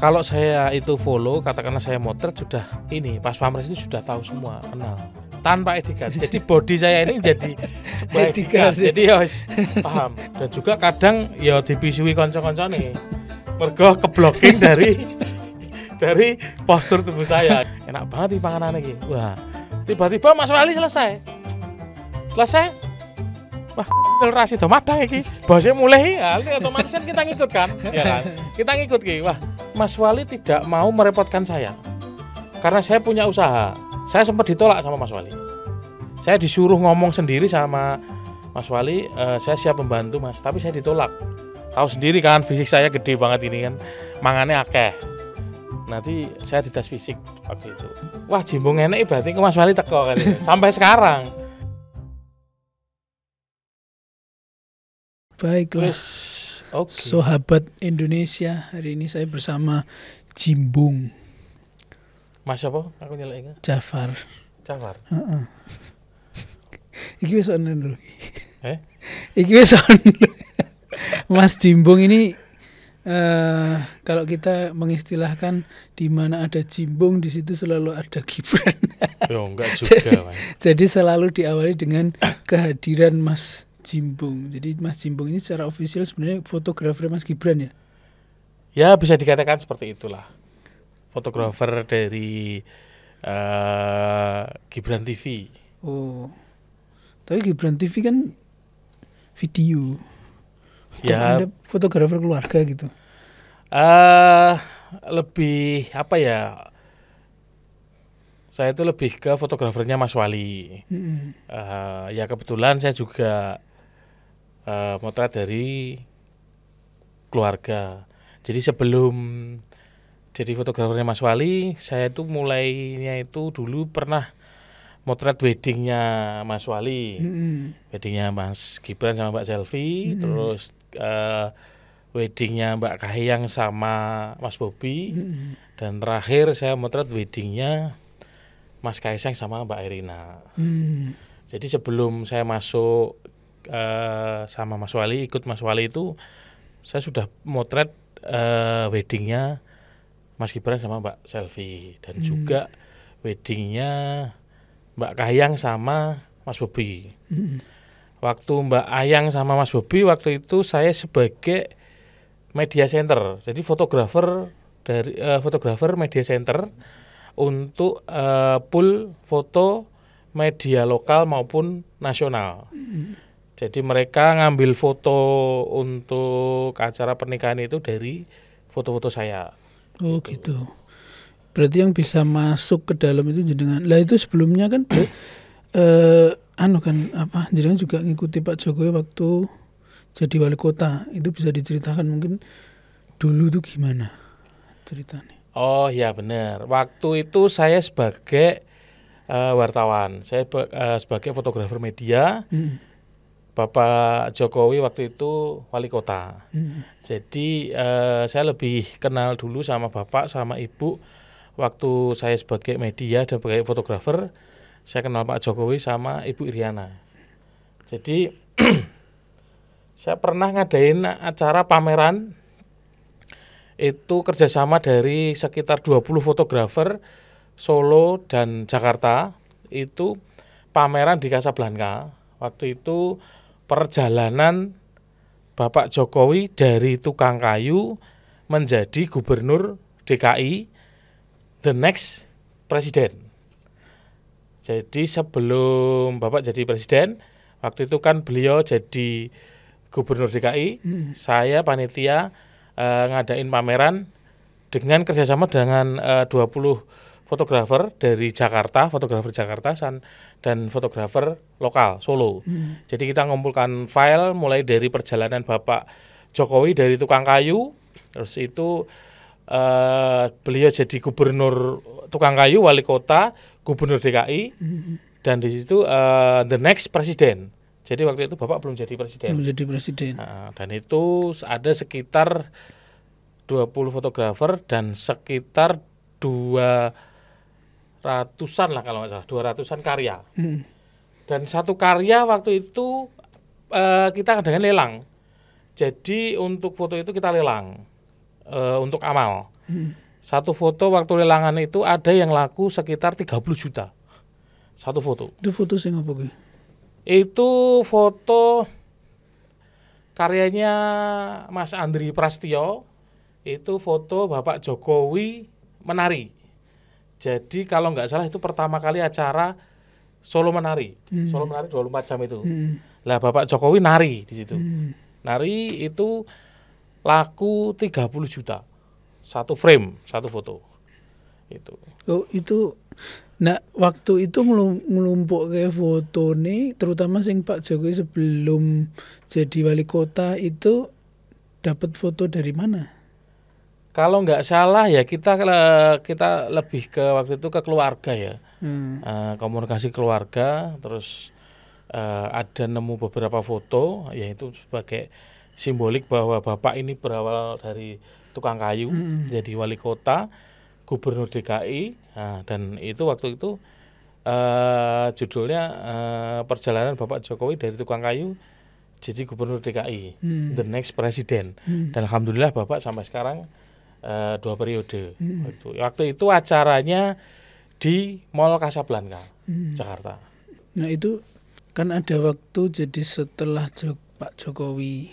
kalau saya itu follow katakanlah saya motret sudah ini pas pamres itu sudah tahu semua kenal tanpa etika jadi body saya ini jadi etika jadi ya paham dan juga kadang ya dipisui konco-konco nih mergo keblocking dari dari postur tubuh saya enak banget di panganan ini wah tiba-tiba Mas Wali selesai selesai wah ora itu madang iki bahasnya mulai ya otomatis kan kita ngikut kan ya kan kita ngikut ki wah Mas Wali tidak mau merepotkan saya karena saya punya usaha saya sempat ditolak sama Mas Wali saya disuruh ngomong sendiri sama Mas Wali uh, saya siap membantu Mas tapi saya ditolak tahu sendiri kan fisik saya gede banget ini kan mangannya akeh nanti saya dites fisik waktu itu wah jimbong enak berarti ke Mas Wali teko kali ya. sampai sekarang Baiklah. Yes. Okay. Sahabat Indonesia, hari ini saya bersama Jimbung. Mas apa? Aku ingat. Ya. Jafar. Jafar. Uh -uh. Iki wes dulu. Eh? Iki wes ono. Mas Jimbung ini Uh, kalau kita mengistilahkan di mana ada jimbung di situ selalu ada Gibran. Yo, enggak juga. jadi, jadi selalu diawali dengan kehadiran Mas Jimbung. Jadi Mas Jimbung ini secara ofisial sebenarnya fotografer Mas Gibran ya? Ya bisa dikatakan seperti itulah. Fotografer dari uh, Gibran TV. Oh. Tapi Gibran TV kan video. Bukan ya. ada fotografer keluarga gitu. Uh, lebih apa ya? Saya itu lebih ke fotografernya Mas Wali. Mm -hmm. uh, ya kebetulan saya juga Eh, motret dari keluarga. Jadi sebelum jadi fotografernya Mas Wali, saya itu mulainya itu dulu pernah motret weddingnya Mas Wali, hmm weddingnya Mas Gibran sama Mbak Selvi, hmm terus uh, weddingnya Mbak Kahiyang sama Mas Bobi, hmm dan terakhir saya motret weddingnya Mas Kaisang sama Mbak Irina. hmm Jadi sebelum saya masuk uh, sama Mas Wali ikut Mas Wali itu saya sudah motret uh, weddingnya Mas Gibran sama Mbak Selfie dan hmm. juga weddingnya Mbak Kahyang sama Mas Bobi. Hmm. Waktu Mbak Ayang sama Mas Bobi waktu itu saya sebagai media center, jadi fotografer dari uh, fotografer media center untuk uh, pool foto media lokal maupun nasional. Hmm jadi mereka ngambil foto untuk acara pernikahan itu dari foto-foto saya. Oh gitu. Berarti yang bisa masuk ke dalam itu jenengan. Lah itu sebelumnya kan eh uh, anu kan apa jenengan juga ngikuti Pak Jokowi waktu jadi wali kota. Itu bisa diceritakan mungkin dulu tuh gimana ceritanya? Oh ya benar. Waktu itu saya sebagai uh, wartawan, saya uh, sebagai fotografer media. Hmm Bapak Jokowi waktu itu wali kota. Hmm. Jadi uh, saya lebih kenal dulu sama Bapak sama Ibu waktu saya sebagai media dan sebagai fotografer. Saya kenal Pak Jokowi sama Ibu Iriana. Jadi saya pernah ngadain acara pameran itu kerjasama dari sekitar 20 fotografer Solo dan Jakarta itu pameran di Casablanca. Waktu itu perjalanan Bapak Jokowi dari tukang kayu menjadi gubernur DKI the next presiden. Jadi sebelum Bapak jadi presiden, waktu itu kan beliau jadi gubernur DKI, hmm. saya panitia uh, ngadain pameran dengan kerjasama dengan eh, uh, 20 fotografer dari Jakarta, fotografer Jakarta dan fotografer lokal Solo. Hmm. Jadi kita ngumpulkan file mulai dari perjalanan Bapak Jokowi dari tukang kayu, terus itu uh, beliau jadi gubernur tukang kayu, wali kota, gubernur DKI, hmm. dan di situ uh, the next presiden. Jadi waktu itu Bapak belum jadi presiden. Belum jadi presiden. Nah, dan itu ada sekitar 20 fotografer dan sekitar dua ratusan lah kalau nggak salah dua ratusan karya hmm. dan satu karya waktu itu uh, kita dengan lelang jadi untuk foto itu kita lelang uh, untuk amal hmm. satu foto waktu lelangan itu ada yang laku sekitar 30 juta satu foto itu foto siapa gue? itu foto karyanya Mas Andri Prastio itu foto Bapak Jokowi menari jadi kalau nggak salah itu pertama kali acara Solo menari, hmm. Solo menari 24 jam itu. Hmm. Lah Bapak Jokowi nari di situ. Hmm. Nari itu laku 30 juta. Satu frame, satu foto. Itu. Oh, itu Nah, waktu itu ngelumpuk ke foto nih, terutama sing Pak Jokowi sebelum jadi wali kota itu dapat foto dari mana? kalau nggak salah ya kita kita lebih ke waktu itu ke keluarga ya hmm. Eh, komunikasi keluarga terus eh, ada nemu beberapa foto yaitu sebagai simbolik bahwa bapak ini berawal dari tukang kayu hmm. jadi wali kota gubernur DKI nah, dan itu waktu itu eh, judulnya perjalanan bapak Jokowi dari tukang kayu jadi gubernur DKI hmm. the next president hmm. dan alhamdulillah bapak sampai sekarang Eh, dua periode. Hmm. Waktu, itu acaranya di Mall Casablanca, hmm. Jakarta. Nah itu kan ada waktu jadi setelah Jok, Pak Jokowi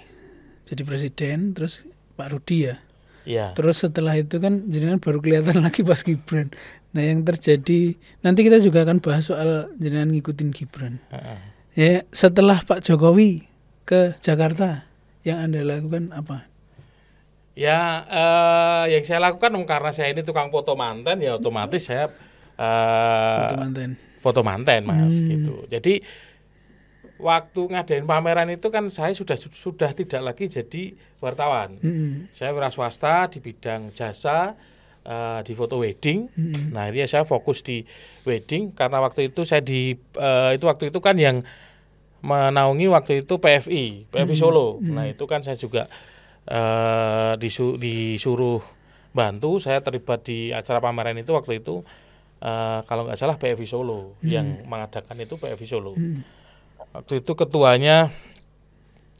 jadi presiden, terus Pak Rudi ya. Iya. Terus setelah itu kan jenengan baru kelihatan lagi pas Gibran. Nah yang terjadi nanti kita juga akan bahas soal jenengan ngikutin Gibran. Uh -uh. Ya setelah Pak Jokowi ke Jakarta yang anda lakukan apa? Ya, uh, yang saya lakukan karena saya ini tukang foto manten ya otomatis saya uh, foto manten. Foto manten, Mas, hmm. gitu. Jadi waktu ngadain pameran itu kan saya sudah sudah tidak lagi jadi wartawan. Hmm. Saya wira swasta di bidang jasa uh, di foto wedding. Hmm. Nah, akhirnya saya fokus di wedding karena waktu itu saya di uh, itu waktu itu kan yang menaungi waktu itu PFI, PFI hmm. Solo. Hmm. Nah, itu kan saya juga Eh, disu disuruh bantu saya terlibat di acara pameran itu waktu itu uh, kalau nggak salah PFI Solo hmm. yang mengadakan itu PFI Solo hmm. waktu itu ketuanya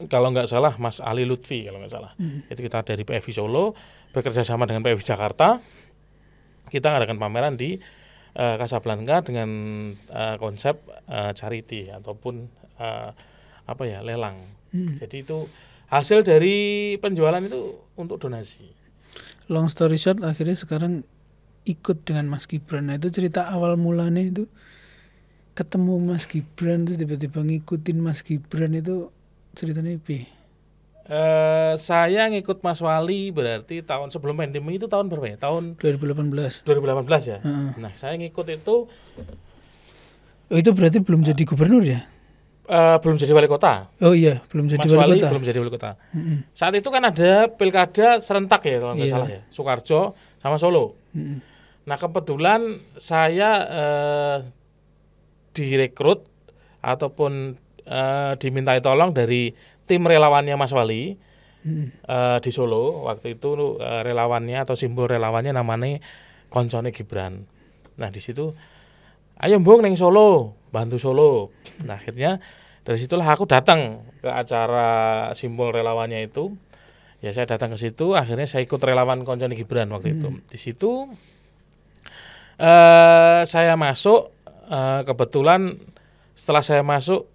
kalau nggak salah Mas Ali Lutfi kalau nggak salah hmm. itu kita dari PFI Solo bekerja sama dengan PFI Jakarta kita mengadakan pameran di uh, Casablanca dengan uh, konsep uh, charity ataupun uh, apa ya lelang. Hmm. Jadi itu hasil dari penjualan itu untuk donasi. Long story short, akhirnya sekarang ikut dengan Mas Gibran. Nah itu cerita awal mulanya itu ketemu Mas Gibran terus tiba-tiba ngikutin Mas Gibran itu ceritanya apa? Uh, eh, saya ngikut Mas Wali berarti tahun sebelum pandemi itu tahun berapa ya? Tahun 2018. 2018 ya. Uh -uh. Nah, saya ngikut itu Oh, itu berarti belum uh, jadi gubernur ya? uh, belum jadi wali kota. Oh iya, belum jadi Mas wali, wali kota. Belum jadi wali kota. Mm-hmm. Saat itu kan ada pilkada serentak ya kalau nggak yeah. salah ya, Soekarjo sama Solo. Mm-hmm. Nah kebetulan saya uh, direkrut ataupun uh, dimintai tolong dari tim relawannya Mas Wali mm-hmm. uh, di Solo. Waktu itu uh, relawannya atau simbol relawannya namanya Koncone Gibran. Nah di situ, ayo mbong neng Solo bantu Solo. Nah akhirnya dari situlah aku datang ke acara simbol relawannya itu. Ya saya datang ke situ, akhirnya saya ikut relawan Konconi Gibran waktu hmm. itu. Di situ uh, saya masuk uh, kebetulan setelah saya masuk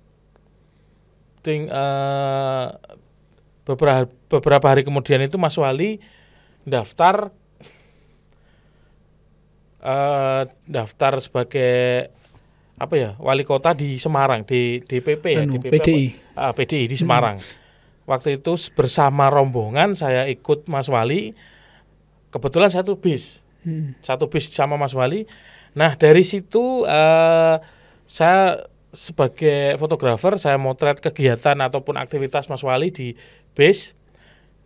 ting uh, eh, beberapa beberapa hari kemudian itu Mas Wali daftar uh, daftar sebagai apa ya wali kota di Semarang di DPP ya anu, DPP PDI apa, ah, PDI di Semarang hmm. waktu itu bersama rombongan saya ikut Mas Wali kebetulan satu bis hmm. satu bis sama Mas Wali nah dari situ uh, saya sebagai fotografer saya motret kegiatan ataupun aktivitas Mas Wali di bis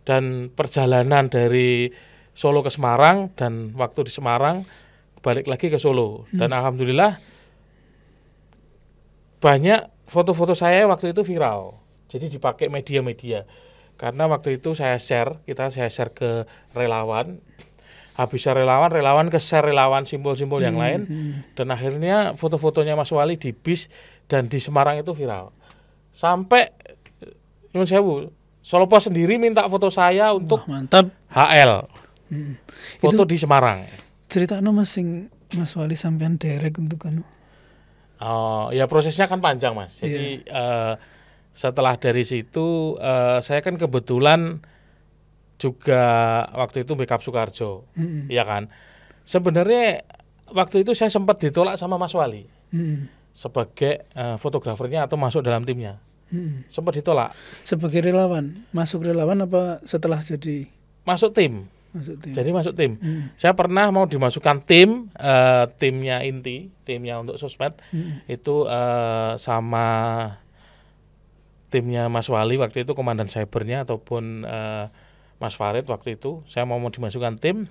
dan perjalanan dari Solo ke Semarang dan waktu di Semarang balik lagi ke Solo hmm. dan alhamdulillah banyak foto-foto saya waktu itu viral. Jadi dipakai media-media. Karena waktu itu saya share, kita saya share ke relawan. Habis share relawan, relawan ke share relawan simbol-simbol yang hmm, lain. Hmm. hmm. Dan akhirnya foto-fotonya Mas Wali di bis dan di Semarang itu viral. Sampai saya bu Solo Pos sendiri minta foto saya untuk Wah, mantap. HL. Hmm. Foto itu di Semarang. Cerita anu masing Mas Wali sampean derek untuk anu. Oh, ya prosesnya kan panjang mas. Iya. Jadi yeah. uh, setelah dari situ uh, saya kan kebetulan juga waktu itu backup Soekarjo, mm ya kan. Sebenarnya waktu itu saya sempat ditolak sama Mas Wali mm sebagai uh, fotografernya atau masuk dalam timnya. Mm Sempat ditolak. Sebagai relawan, masuk relawan apa setelah jadi? Masuk tim masuk tim. jadi masuk tim hmm. saya pernah mau dimasukkan tim uh, timnya inti timnya untuk sosmed hmm. itu uh, sama timnya Mas Wali waktu itu komandan cybernya ataupun uh, Mas Farid waktu itu saya mau mau dimasukkan tim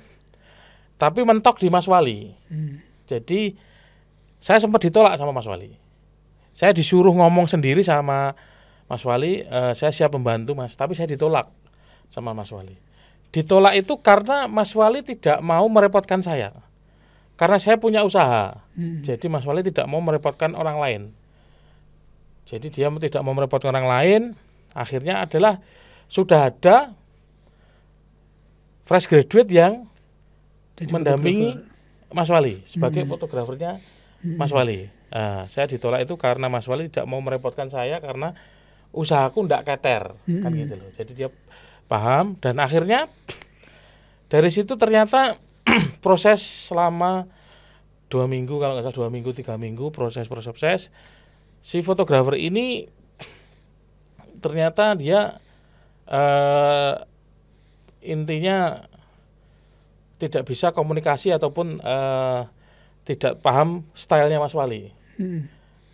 tapi mentok di Mas Wali hmm. jadi saya sempat ditolak sama Mas Wali saya disuruh ngomong sendiri sama Mas Wali uh, saya siap membantu Mas tapi saya ditolak sama Mas Wali Ditolak itu karena Mas Wali tidak mau merepotkan saya. Karena saya punya usaha. Hmm. Jadi Mas Wali tidak mau merepotkan orang lain. Jadi dia tidak mau merepotkan orang lain. Akhirnya adalah sudah ada fresh graduate yang Jadi mendampingi fotografer. Mas Wali sebagai hmm. fotografernya hmm. Mas Wali. Nah, saya ditolak itu karena Mas Wali tidak mau merepotkan saya karena usahaku tidak keter kan hmm. kan gitu loh. Jadi dia paham dan akhirnya dari situ ternyata proses selama dua minggu kalau nggak salah dua minggu tiga minggu proses proses, proses si fotografer ini ternyata dia uh, intinya tidak bisa komunikasi ataupun uh, tidak paham stylenya Mas Wali. Hmm.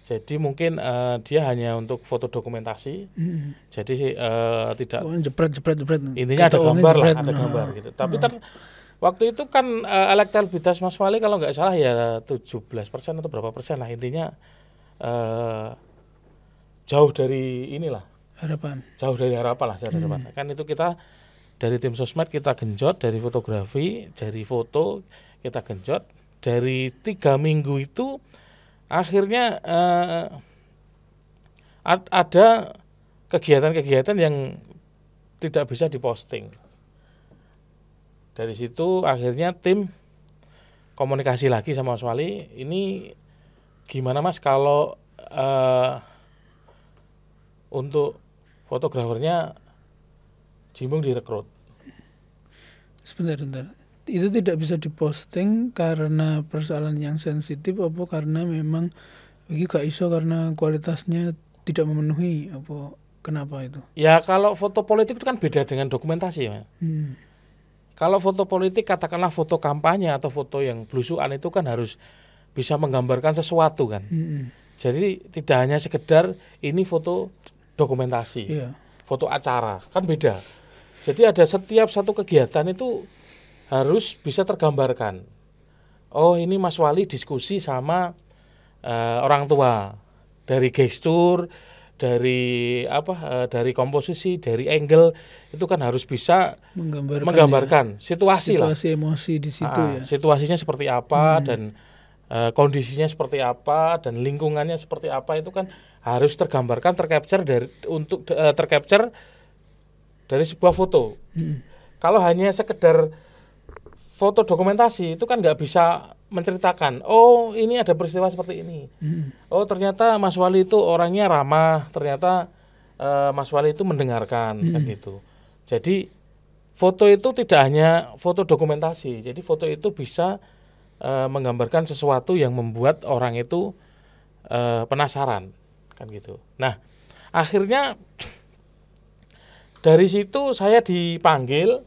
Jadi mungkin uh, dia hanya untuk foto dokumentasi. Hmm. Jadi uh, tidak oh, jepret jepret jepret. Intinya Kata ada gambar lah, ada nah. gambar gitu. Tapi ter nah. kan waktu itu kan uh, elektabilitas Mas Wali kalau nggak salah ya 17 persen atau berapa persen lah intinya uh, jauh dari inilah harapan jauh dari harapan lah dari hmm. harapan mm-hmm. kan itu kita dari tim sosmed kita genjot dari fotografi dari foto kita genjot dari tiga minggu itu akhirnya eh, ada kegiatan-kegiatan yang tidak bisa diposting. Dari situ akhirnya tim komunikasi lagi sama Mas Wali, ini gimana Mas kalau eh, untuk fotografernya Jimbung direkrut? Sebentar, sebentar itu tidak bisa diposting karena persoalan yang sensitif apa karena memang iki gak iso karena kualitasnya tidak memenuhi apa kenapa itu ya kalau foto politik itu kan beda dengan dokumentasi ya hmm. kalau foto politik katakanlah foto kampanye atau foto yang blusukan itu kan harus bisa menggambarkan sesuatu kan hmm. jadi tidak hanya sekedar ini foto dokumentasi yeah. foto acara kan beda jadi ada setiap satu kegiatan itu harus bisa tergambarkan. Oh ini Mas Wali diskusi sama uh, orang tua dari gestur, dari apa, uh, dari komposisi, dari angle itu kan harus bisa menggambarkan, menggambarkan ya. situasi, situasi lah. emosi di situ ah, ya. Situasinya seperti apa hmm. dan uh, kondisinya seperti apa dan lingkungannya seperti apa itu kan harus tergambarkan tercapture dari untuk uh, tercapture dari sebuah foto. Hmm. Kalau hanya sekedar foto dokumentasi itu kan nggak bisa menceritakan oh ini ada peristiwa seperti ini hmm. oh ternyata Mas Wali itu orangnya ramah ternyata uh, Mas Wali itu mendengarkan hmm. kan gitu jadi foto itu tidak hanya foto dokumentasi jadi foto itu bisa uh, menggambarkan sesuatu yang membuat orang itu uh, penasaran kan gitu nah akhirnya dari situ saya dipanggil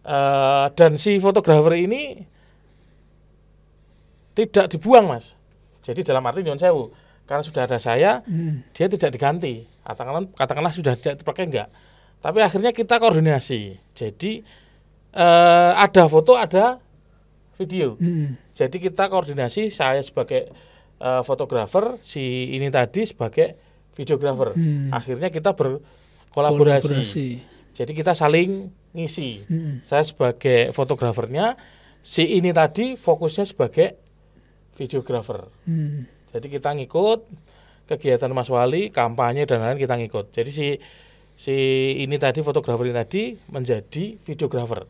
Uh, dan si fotografer ini tidak dibuang mas. Jadi dalam arti nyon sewu karena sudah ada saya, hmm. dia tidak diganti. Katakanlah, katakanlah sudah tidak dipakai enggak. Tapi akhirnya kita koordinasi. Jadi uh, ada foto, ada video. Hmm. Jadi kita koordinasi saya sebagai uh, fotografer, si ini tadi sebagai videografer. Hmm. Akhirnya kita berkolaborasi. Kolaborasi. Jadi kita saling ngisi. Hmm. Saya sebagai fotografernya, si ini tadi fokusnya sebagai videografer. Hmm. Jadi kita ngikut kegiatan Mas Wali, kampanye dan lain-lain kita ngikut. Jadi si si ini tadi fotografer ini tadi menjadi videografer.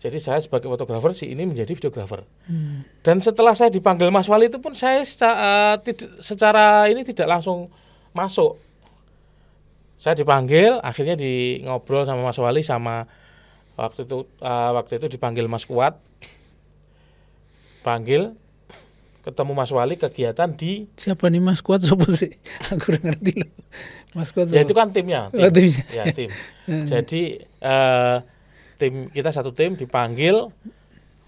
Jadi saya sebagai fotografer si ini menjadi videografer. Hmm. Dan setelah saya dipanggil Mas Wali itu pun saya secara, eh, secara ini tidak langsung masuk saya dipanggil akhirnya di ngobrol sama Mas Wali sama waktu itu uh, waktu itu dipanggil Mas Kuat panggil ketemu Mas Wali kegiatan di siapa nih Mas Kuat siapa sih aku ngerti loh Mas Kuat ya itu kan timnya tim. oh, timnya ya tim jadi uh, tim kita satu tim dipanggil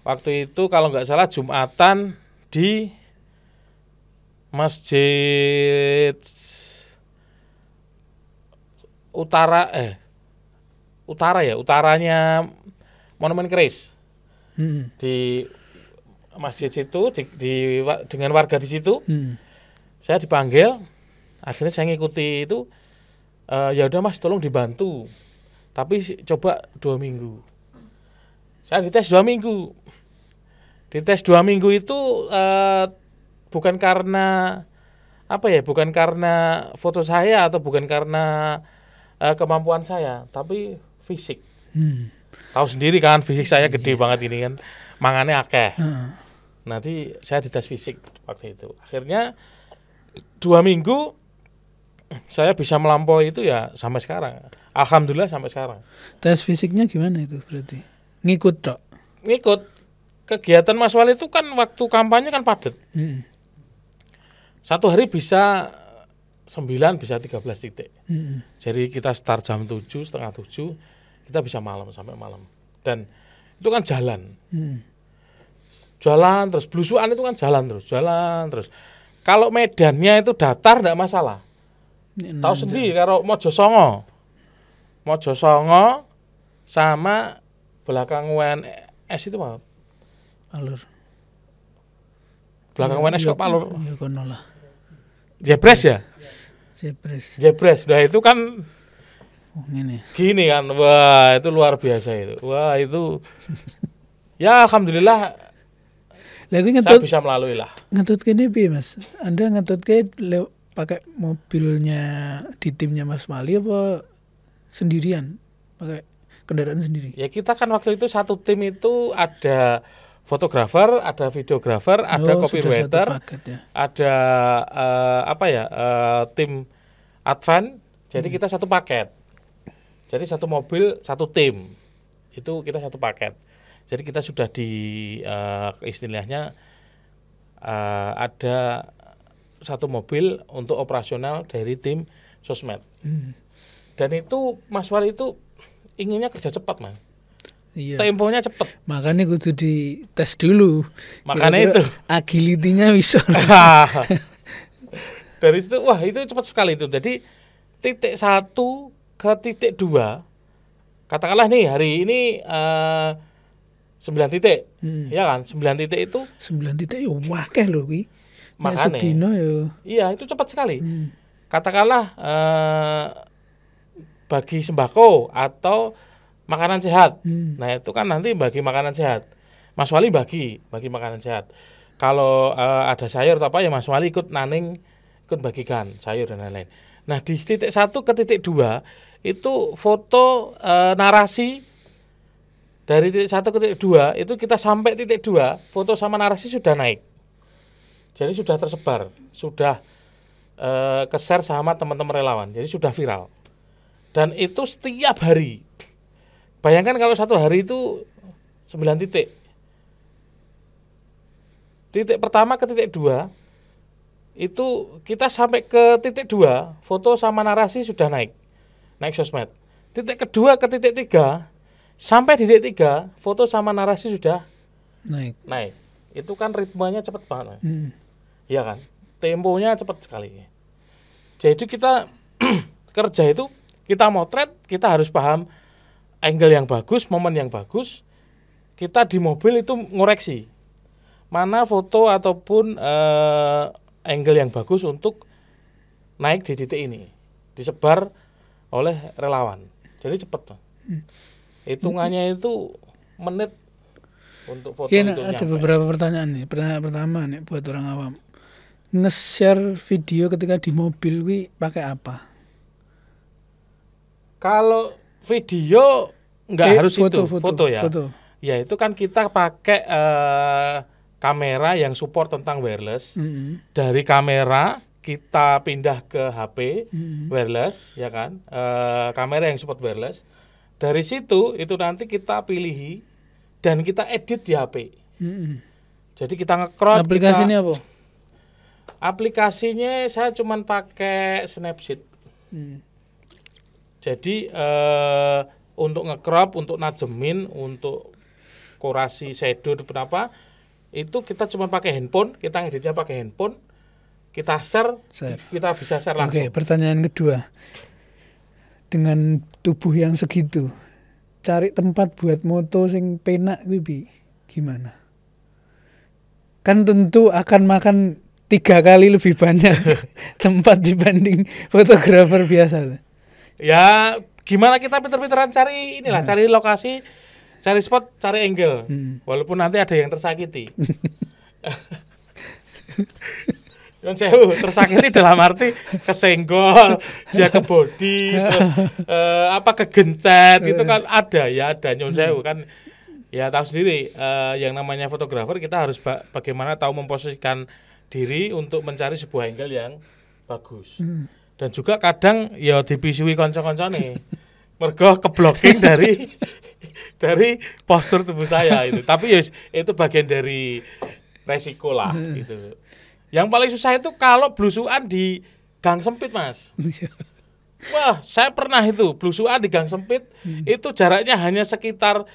waktu itu kalau nggak salah Jumatan di Masjid utara eh utara ya utaranya monumen keris hmm. di masjid situ di, di dengan warga di situ hmm. saya dipanggil akhirnya saya ngikuti itu e, ya udah mas tolong dibantu tapi coba dua minggu saya dites dua minggu dites dua minggu itu e, bukan karena apa ya bukan karena foto saya atau bukan karena uh, kemampuan saya, tapi fisik. Hmm. Tahu sendiri kan fisik saya gede yeah. banget ini kan. Mangannya akeh. Uh. Nanti saya dites fisik waktu itu. Akhirnya dua minggu saya bisa melampaui itu ya sampai sekarang. Alhamdulillah sampai sekarang. Tes fisiknya gimana itu berarti? Ngikut dok? Ngikut. Kegiatan Mas Wali itu kan waktu kampanye kan padat. Hmm. Satu hari bisa 9 bisa 13 titik. Hmm. Jadi kita start jam 7, setengah 7, kita bisa malam sampai malam. Dan itu kan jalan. Hmm. Jalan terus, belusuan itu kan jalan terus, jalan terus. Kalau medannya itu datar tidak masalah. Ini Tahu sendiri jalan. kalau Mojo Songo. Mojo Songo sama belakang UNS itu apa? Alur. Belakang ya, UNS ya, kok Alur? Ya, ya kono lah. Jebres ya? Jepres. Jepres. Nah itu kan oh, gini kan, wah itu luar biasa itu. Wah itu, ya alhamdulillah. Lagi ngetut, saya bisa melalui lah. Ngetut gini DP mas. Anda ngetut ke pakai mobilnya di timnya Mas Mali apa sendirian? Pakai kendaraan sendiri? Ya kita kan waktu itu satu tim itu ada fotografer, ada videografer, oh, ada copywriter, ya. ada uh, apa ya uh, tim advan. Jadi hmm. kita satu paket. Jadi satu mobil satu tim itu kita satu paket. Jadi kita sudah di uh, istilahnya uh, ada satu mobil untuk operasional dari tim sosmed. Hmm. Dan itu Mas Wali itu inginnya kerja cepat, Mas. Iya. Temponya cepet. Makanya kudu di tes dulu. Makanya itu. Agilitinya bisa. Dari situ wah itu cepat sekali itu. Jadi titik satu ke titik dua katakanlah nih hari ini uh, eh, 9 titik. Hmm. Ya kan? Sembilan titik itu Sembilan titik wah wakeh lho Wih. Makanya. Sedino Iya, itu cepat sekali. Hmm. Katakanlah eh bagi sembako atau makanan sehat. Hmm. Nah itu kan nanti bagi makanan sehat. Mas Wali bagi bagi makanan sehat. Kalau uh, ada sayur atau apa ya Mas Wali ikut naning ikut bagikan sayur dan lain-lain. Nah di titik satu ke titik dua itu foto uh, narasi dari titik satu ke titik dua itu kita sampai titik dua foto sama narasi sudah naik. Jadi sudah tersebar, sudah uh, eh, keser sama teman-teman relawan. Jadi sudah viral. Dan itu setiap hari Bayangkan kalau satu hari itu 9 titik. Titik pertama ke titik dua itu kita sampai ke titik dua foto sama narasi sudah naik naik sosmed. Titik kedua ke titik tiga sampai titik tiga foto sama narasi sudah naik naik. Itu kan ritmenya cepat banget. Hmm. Iya kan? Temponya cepat sekali. Jadi kita kerja itu kita motret kita harus paham angle yang bagus, momen yang bagus, kita di mobil itu ngoreksi mana foto ataupun uh, angle yang bagus untuk naik di titik ini disebar oleh relawan. Jadi cepat. Hmm. Hitungannya itu menit untuk foto ya, untuk ada nyampe. beberapa pertanyaan nih. Pertanyaan pertama nih buat orang awam. Nge-share video ketika di mobil wi pakai apa? Kalau video nggak eh, harus foto, itu foto, foto ya foto. ya itu kan kita pakai uh, kamera yang support tentang wireless mm -hmm. dari kamera kita pindah ke HP mm -hmm. wireless ya kan uh, kamera yang support wireless dari situ itu nanti kita pilih dan kita edit di HP mm -hmm. jadi kita ngecrop aplikasinya bu? apa aplikasinya saya cuman pakai Snapseed mm. Jadi uh, untuk ngekrop, untuk najemin, untuk kurasi shadow berapa itu kita cuma pakai handphone, kita ngeditnya pakai handphone, kita share, share. kita bisa share langsung. Oke, pertanyaan kedua. Dengan tubuh yang segitu, cari tempat buat moto sing penak wibi, gimana? Kan tentu akan makan tiga kali lebih banyak tempat dibanding fotografer biasa ya gimana kita pinter-pinteran cari inilah, hmm. cari lokasi, cari spot, cari angle. Hmm. Walaupun nanti ada yang tersakiti. Nyun sewu, tersakiti dalam arti kesenggol, dia ke body, terus eh, apa kegencet itu kan ada ya ada nyun sewu kan ya tahu sendiri eh, yang namanya fotografer kita harus ba bagaimana tahu memposisikan diri untuk mencari sebuah angle yang bagus. Hmm dan juga kadang ya dipisui konco-konco nih mergo keblocking dari dari postur tubuh saya itu tapi ya itu bagian dari resiko lah hmm. gitu yang paling susah itu kalau blusuan di gang sempit mas iya. wah saya pernah itu blusuan di gang sempit hmm. itu jaraknya hanya sekitar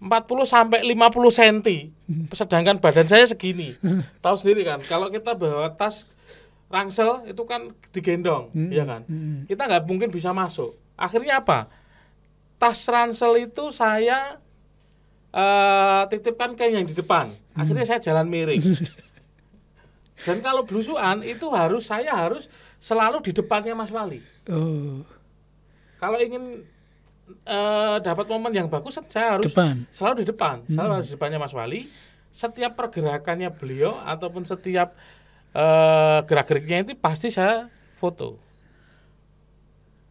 40 sampai 50 cm. Hmm. Sedangkan badan saya segini. Tahu sendiri kan, kalau kita bawa tas Ransel itu kan digendong, hmm. ya kan? Hmm. Kita nggak mungkin bisa masuk. Akhirnya apa? Tas ransel itu saya uh, titipkan ke yang di depan. Hmm. Akhirnya hmm. saya jalan miring. Dan kalau belusuan itu harus saya harus selalu di depannya Mas Wali. Oh. Kalau ingin uh, dapat momen yang bagus, saya harus depan. selalu di depan, hmm. selalu di depannya Mas Wali. Setiap pergerakannya beliau ataupun setiap uh, gerak-geriknya itu pasti saya foto.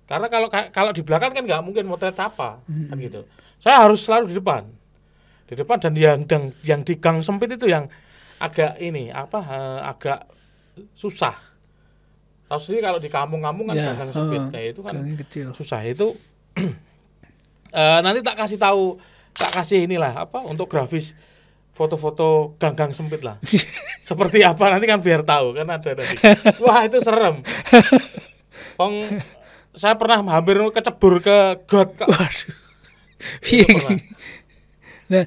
Karena kalau kalau di belakang kan nggak mungkin motret apa kan hmm. kan gitu. Saya harus selalu di depan, di depan dan yang yang yang di gang sempit itu yang agak ini apa uh, agak susah. Tahu sendiri kalau di kampung-kampung kan yeah. gang sempit kayak eh, nah, itu kan kecil. susah itu. uh, nanti tak kasih tahu, tak kasih inilah apa untuk grafis foto-foto ganggang sempit lah. Iya. Seperti apa nanti kan biar tahu kan ada nanti. Wah itu serem. Pong saya pernah hampir kecebur ke god Kak. Waduh. Iya, nah,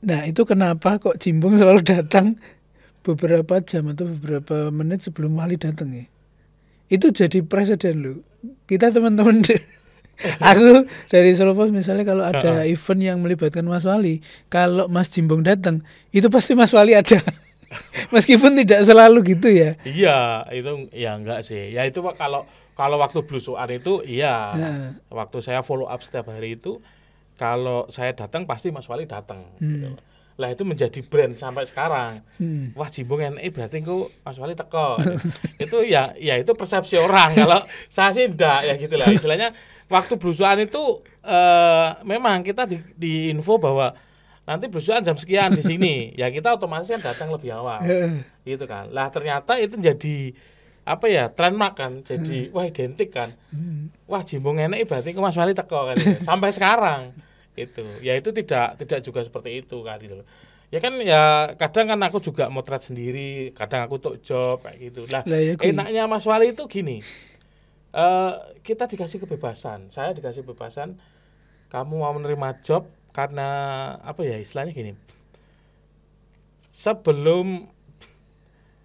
nah itu kenapa kok Jimbung selalu datang beberapa jam atau beberapa menit sebelum Mali datang ya? Itu jadi presiden lu. Kita teman-teman aku dari Solo Pos misalnya kalau ada uh-uh. event yang melibatkan Mas Wali, kalau Mas Jimbong datang, itu pasti Mas Wali ada. Meskipun tidak selalu gitu ya. Iya, itu ya enggak sih. Ya itu kalau kalau waktu blusuan itu iya. Nah. Waktu saya follow up setiap hari itu kalau saya datang pasti Mas Wali datang gitu. hmm. gitu. Lah itu menjadi brand sampai sekarang. Hmm. Wah, Jimbung NE berarti kok Mas Wali teko. itu ya ya itu persepsi orang. kalau saya sih enggak ya gitu lah. Istilahnya waktu berusuhan itu uh, memang kita di, di info bahwa nanti berusuhan jam sekian di sini. ya kita otomatis kan datang lebih awal. gitu kan. Lah ternyata itu jadi apa ya tren makan jadi wah identik kan hmm. wah jimbong enak berarti ke Mas Wali teko kan ya. sampai sekarang itu ya itu tidak tidak juga seperti itu kan gitu ya kan ya kadang kan aku juga motret sendiri kadang aku tuh job kayak gitu lah, lah ya, enaknya Mas Wali itu gini uh, kita dikasih kebebasan. Saya dikasih kebebasan. Kamu mau menerima job karena apa ya istilahnya gini. Sebelum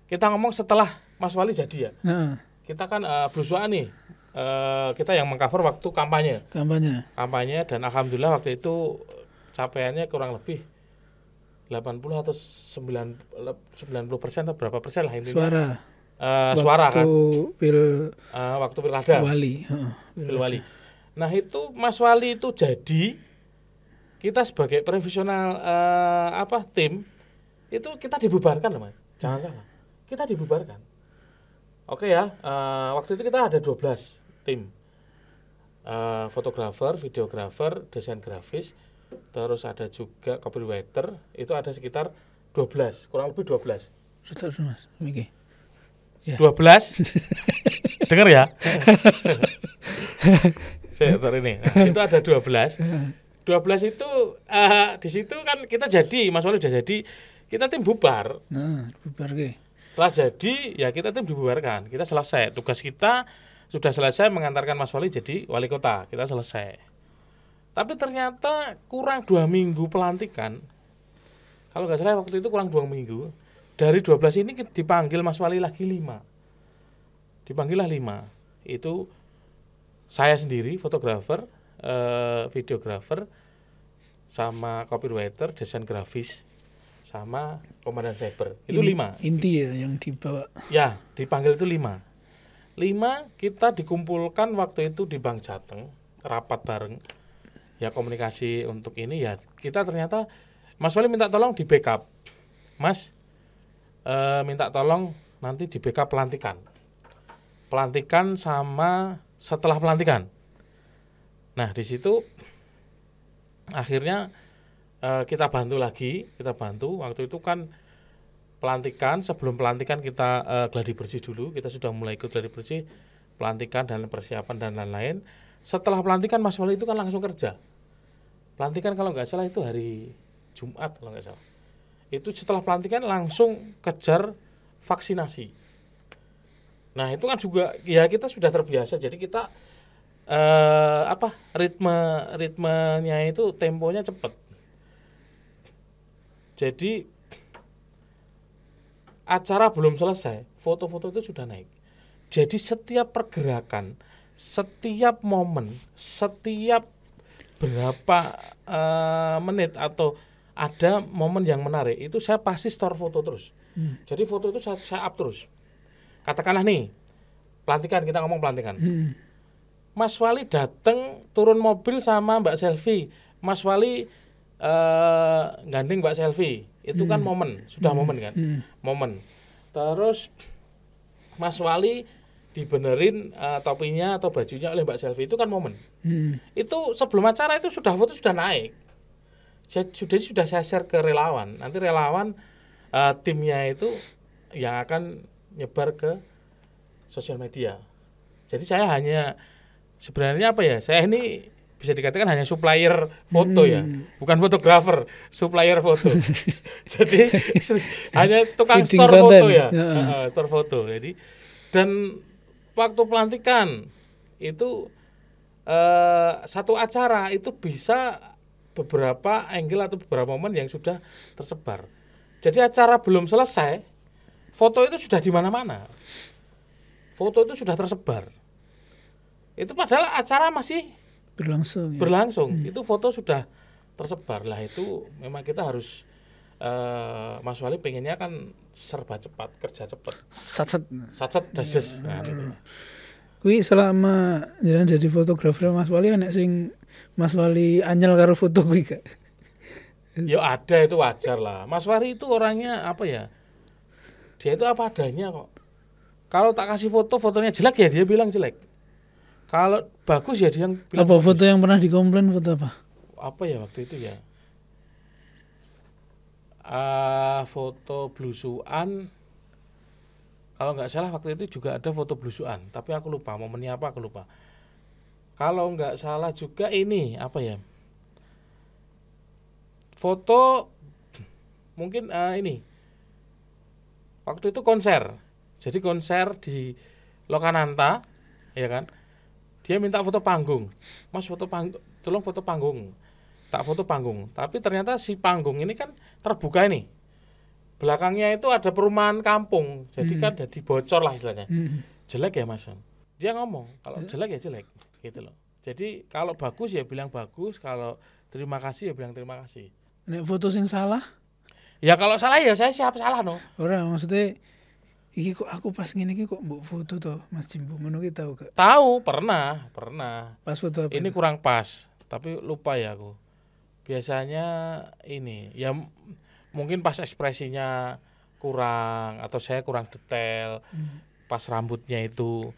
kita ngomong setelah Mas Wali jadi ya. hmm. Kita kan uh, berusaha nih. Uh, kita yang mengcover waktu kampanye. Kampanye. Kampanye dan alhamdulillah waktu itu capaiannya kurang lebih 80 atau 9 90 persen atau berapa persen lah intinya. Suara uh, waktu suara kan pil uh, eh, waktu pilkada wali pil wali nah itu Mas Wali itu jadi kita sebagai profesional uh, apa tim itu kita dibubarkan loh mas jangan salah kita dibubarkan oke ya uh, waktu itu kita ada 12 tim uh, fotografer videografer desain grafis terus ada juga copywriter itu ada sekitar 12 kurang lebih 12 betul mas Ya. dua belas dengar ya saya ini nah, itu ada dua belas dua belas itu uh, di situ kan kita jadi Mas Wali sudah jadi kita tim bubar nah bubar ke. setelah jadi ya kita tim dibubarkan kita selesai tugas kita sudah selesai mengantarkan Mas Wali jadi wali kota kita selesai tapi ternyata kurang dua minggu pelantikan kalau nggak salah waktu itu kurang dua minggu dari 12 ini dipanggil Mas Wali lagi 5 dipanggillah 5 itu saya sendiri fotografer eh, videografer sama copywriter desain grafis sama komandan cyber itu In, inti ya yang dibawa ya dipanggil itu 5. 5 kita dikumpulkan waktu itu di Bank Jateng rapat bareng ya komunikasi untuk ini ya kita ternyata Mas Wali minta tolong di backup Mas e, minta tolong nanti di BK pelantikan. Pelantikan sama setelah pelantikan. Nah, di situ akhirnya e, kita bantu lagi, kita bantu. Waktu itu kan pelantikan, sebelum pelantikan kita e, gladi bersih dulu, kita sudah mulai ikut gladi bersih, pelantikan dan persiapan dan lain-lain. Setelah pelantikan Mas Wali itu kan langsung kerja. Pelantikan kalau nggak salah itu hari Jumat kalau nggak salah itu setelah pelantikan langsung kejar vaksinasi. Nah itu kan juga ya kita sudah terbiasa jadi kita eh, apa ritme ritmenya itu temponya cepat. Jadi acara belum selesai, foto-foto itu sudah naik. Jadi setiap pergerakan, setiap momen, setiap berapa uh, menit atau ada momen yang menarik itu saya pasti store foto terus. Hmm. Jadi foto itu saya, saya up terus. Katakanlah nih pelantikan kita ngomong pelantikan. Hmm. Mas Wali dateng turun mobil sama Mbak Selvi Mas Wali uh, gandeng Mbak Selvi Itu kan hmm. kan momen, sudah hmm. momen kan? Hmm. Momen. Terus Mas Wali dibenerin uh, topinya atau bajunya oleh Mbak Selvi itu kan momen. Hmm. Itu sebelum acara itu sudah foto sudah naik saya sudah sudah saya share ke relawan nanti relawan uh, timnya itu yang akan nyebar ke sosial media jadi saya hanya sebenarnya apa ya saya ini bisa dikatakan hanya supplier foto ya. hmm. ya, bukan fotografer, supplier foto. jadi hanya tukang Feeding store content. foto ya, uh, store foto. Jadi dan waktu pelantikan itu uh, satu acara itu bisa beberapa angle atau beberapa momen yang sudah tersebar. Jadi acara belum selesai, foto itu sudah di mana-mana. Foto itu sudah tersebar. Itu padahal acara masih berlangsung. Ya? Berlangsung. Hmm. Itu foto sudah tersebar lah itu memang kita harus uh, Mas Wali pengennya kan serba cepat, kerja cepat. Sacet. dasis. Yeah. Nah, gitu. Hmm kui selama jalan jadi fotografer Mas Wali enek sing Mas Wali anyel karo foto kui gak? Yo ya ada itu wajar lah. Mas Wali itu orangnya apa ya? Dia itu apa adanya kok. Kalau tak kasih foto fotonya jelek ya dia bilang jelek. Kalau bagus ya dia yang bilang. Apa bagus. foto yang pernah dikomplain foto apa? Apa ya waktu itu ya? Uh, foto blusuan kalau nggak salah waktu itu juga ada foto blusuan, tapi aku lupa momennya apa aku lupa kalau nggak salah juga ini apa ya foto mungkin uh, ini waktu itu konser jadi konser di Lokananta ya kan dia minta foto panggung mas foto panggung tolong foto panggung tak foto panggung tapi ternyata si panggung ini kan terbuka ini belakangnya itu ada perumahan kampung jadi hmm. kan jadi bocor lah istilahnya hmm. jelek ya mas dia ngomong kalau ya. jelek ya jelek gitu loh jadi kalau bagus ya bilang bagus kalau terima kasih ya bilang terima kasih Nek foto sing salah ya kalau salah ya saya siap salah no orang maksudnya iki kok aku pas ngene iki kok mbok foto to Mas Jimbo ngono ki tau gak tahu pernah pernah pas foto apa ini itu? kurang pas tapi lupa ya aku biasanya ini ya mungkin pas ekspresinya kurang atau saya kurang detail hmm. pas rambutnya itu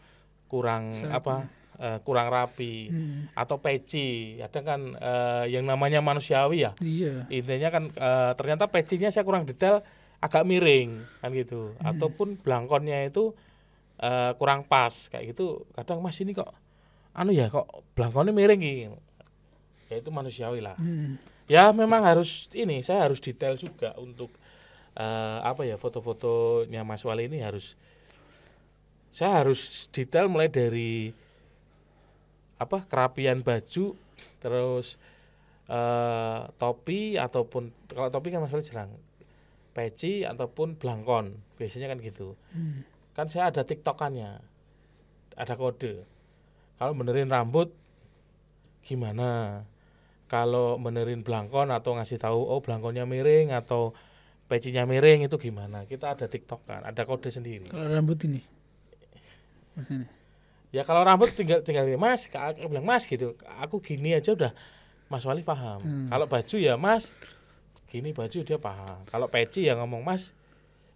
kurang apa uh, kurang rapi hmm. atau peci ada kan uh, yang namanya manusiawi ya iya. intinya kan uh, ternyata pecinya saya kurang detail agak miring kan gitu hmm. ataupun belangkonnya itu uh, kurang pas kayak gitu kadang mas ini kok anu ya kok belangkonnya miring gitu ya itu manusiawi lah hmm ya memang harus ini saya harus detail juga untuk uh, apa ya foto-fotonya Mas Wali ini harus saya harus detail mulai dari apa kerapian baju terus uh, topi ataupun kalau topi kan Mas Wali jarang peci ataupun blangkon biasanya kan gitu hmm. kan saya ada tiktokannya ada kode kalau benerin rambut gimana kalau benerin belangkon atau ngasih tahu oh belangkonnya miring atau pecinya miring itu gimana? Kita ada TikTok kan, ada kode sendiri. Kalau rambut ini. Ya kalau rambut tinggal tinggal Mas, aku bilang Mas gitu. Aku gini aja udah Mas Wali paham. Hmm. Kalau baju ya Mas gini baju dia paham. Kalau peci ya ngomong Mas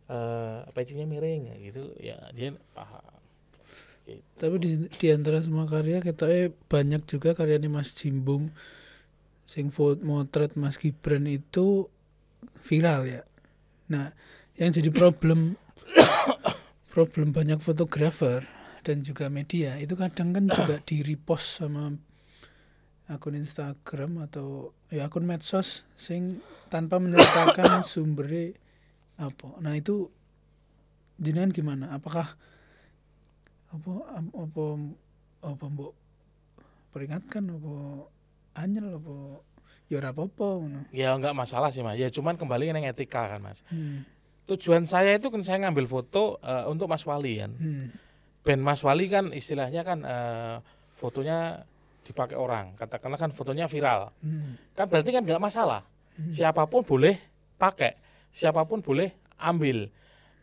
eh pecinya miring gitu ya dia paham. Gitu. Tapi di, di antara semua karya kita eh banyak juga karyanya Mas Jimbung sing foto motret Mas Gibran itu viral ya. Nah, yang jadi problem problem banyak fotografer dan juga media itu kadang kan juga di repost sama akun Instagram atau ya akun medsos sing tanpa menyertakan sumbernya apa. Nah, itu jenengan gimana? Apakah apa apa apa mbok peringatkan apa anyel apa ya ora apa-apa ngono. Ya enggak masalah sih Mas. Ya cuman kembali yang etika kan Mas. Hmm. Tujuan saya itu kan saya ngambil foto uh, untuk Mas Wali kan. Hmm. Ben Mas Wali kan istilahnya kan uh, fotonya dipakai orang. Katakanlah kan fotonya viral. Hmm. Kan berarti kan enggak masalah. Hmm. Siapapun boleh pakai, siapapun boleh ambil.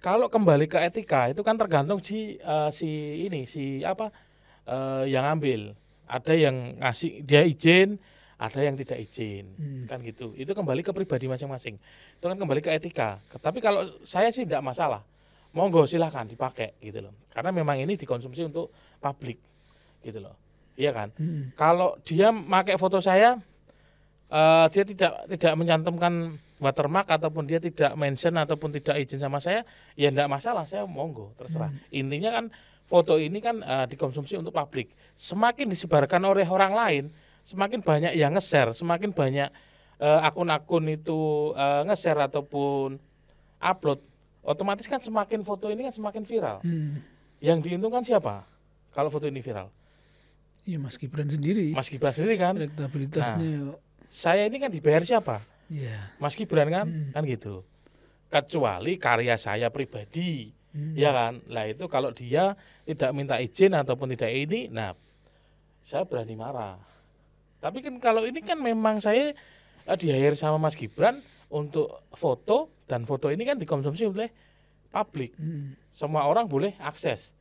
Kalau kembali ke etika itu kan tergantung si uh, si ini si apa uh, yang ambil ada yang ngasih dia izin ada yang tidak izin hmm. kan gitu itu kembali ke pribadi masing-masing itu kan kembali ke etika tapi kalau saya sih tidak masalah monggo silahkan dipakai gitu loh karena memang ini dikonsumsi untuk publik gitu loh iya kan hmm. kalau dia pakai foto saya uh, dia tidak tidak mencantumkan watermark ataupun dia tidak mention ataupun tidak izin sama saya ya tidak masalah saya monggo terserah hmm. intinya kan foto ini kan uh, dikonsumsi untuk publik. Semakin disebarkan oleh orang lain, semakin banyak yang nge-share, semakin banyak eh, akun-akun uh, itu uh, nge-share ataupun upload, otomatis kan semakin foto ini kan semakin viral. Hmm. Yang diuntungkan siapa? Kalau foto ini viral. Ya Mas Gibran sendiri. Mas Gibran sendiri kan. Elektabilitasnya. Nah, saya ini kan dibayar siapa? Ya. Mas Gibran kan, hmm. kan gitu. Kecuali karya saya pribadi hmm. ya kan lah itu kalau dia tidak minta izin ataupun tidak ini nah saya berani marah tapi kan kalau ini kan memang saya eh, di hire sama Mas Gibran untuk foto dan foto ini kan dikonsumsi oleh publik hmm. semua orang boleh akses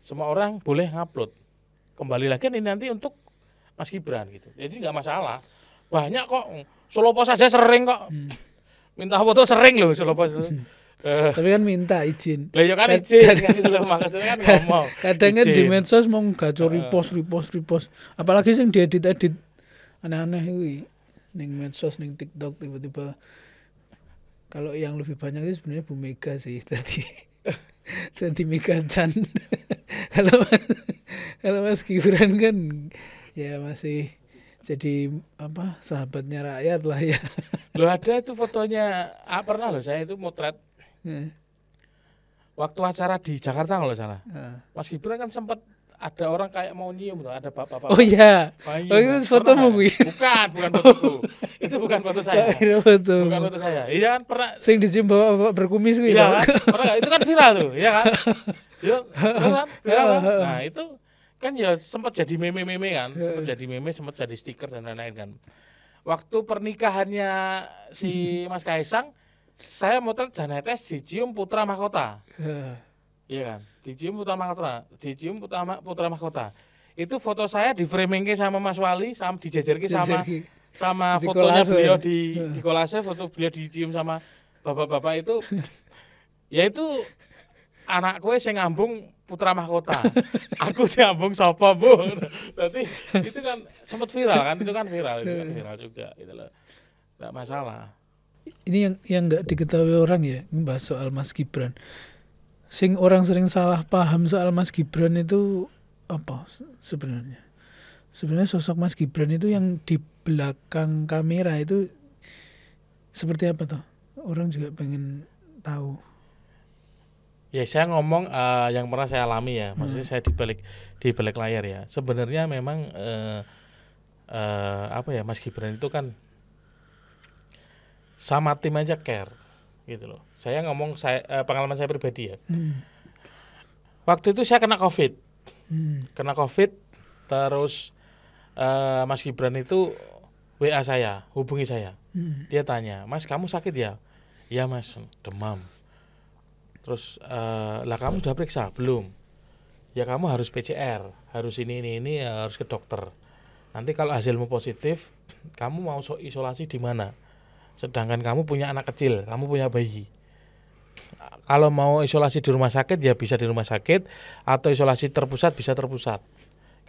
semua orang boleh ngupload kembali lagi ini nanti untuk Mas Gibran gitu jadi nggak masalah banyak kok Solo pos aja sering kok hmm. minta foto sering loh Solo pos hmm. Eh. tapi kan minta izin. Lah ya kan izin kadang, kan gitu maksudnya kan ngomong. Kadang kan di medsos mau gacor repost repost repost. Apalagi sing diedit edit aneh-aneh iki. ning medsos ning TikTok tiba-tiba kalau yang lebih banyak itu sebenarnya Bu Mega sih tadi. tadi Mega Chan. kalau kalau Mas Gibran kan ya masih jadi apa sahabatnya rakyat lah ya. Lo ada itu fotonya ah, pernah lo, saya itu motret Yeah. Waktu acara di Jakarta kalau salah, Yeah. Mas Gibran kan sempat ada orang kayak mau nyium tuh, ada bapak-bapak. Oh iya. oh, itu foto gue. Bukan, bukan foto, itu bukan foto saya. foto. Bukan foto saya. Iya kan pernah. sering dicium bapak berkumis gitu. Iya kan? pernah Itu kan viral tuh, iya kan? Iya, kan? kan? Nah, itu kan ya sempat jadi meme-meme kan, sempat jadi meme, sempat jadi stiker dan lain-lain kan. Waktu pernikahannya si Mas Kaisang, saya motret Janetes dicium putra mahkota. Iya, iya kan? Dicium putra mahkota, dicium putra putra mahkota. Itu foto saya di framing ke sama Mas Wali, sama dijajarki sama sama Zikolase. fotonya beliau di iya. di kolase foto beliau dicium sama bapak-bapak itu yaitu anak kue sing ngambung putra mahkota. Aku diambung siapa Bu. tapi itu kan sempat viral kan, itu kan viral, itu kan iya. viral juga gitu loh. Enggak masalah ini yang yang nggak diketahui orang ya bahas soal Mas Gibran sing orang sering salah paham soal Mas Gibran itu apa sebenarnya sebenarnya sosok Mas Gibran itu yang di belakang kamera itu seperti apa tuh orang juga pengen tahu ya saya ngomong uh, yang pernah saya alami ya hmm. maksudnya hmm. saya di balik di balik layar ya sebenarnya memang uh, uh, apa ya Mas Gibran itu kan sama tim aja care gitu loh. Saya ngomong saya eh, pengalaman saya pribadi ya. Hmm. Waktu itu saya kena covid, hmm. kena covid terus uh, Mas Gibran itu WA saya, hubungi saya. Hmm. Dia tanya, Mas kamu sakit ya? Ya Mas, demam. Terus uh, lah kamu sudah periksa belum? ya kamu harus PCR, harus ini ini ini harus ke dokter. Nanti kalau hasilmu positif, kamu mau isolasi di mana? sedangkan kamu punya anak kecil kamu punya bayi kalau mau isolasi di rumah sakit ya bisa di rumah sakit atau isolasi terpusat bisa terpusat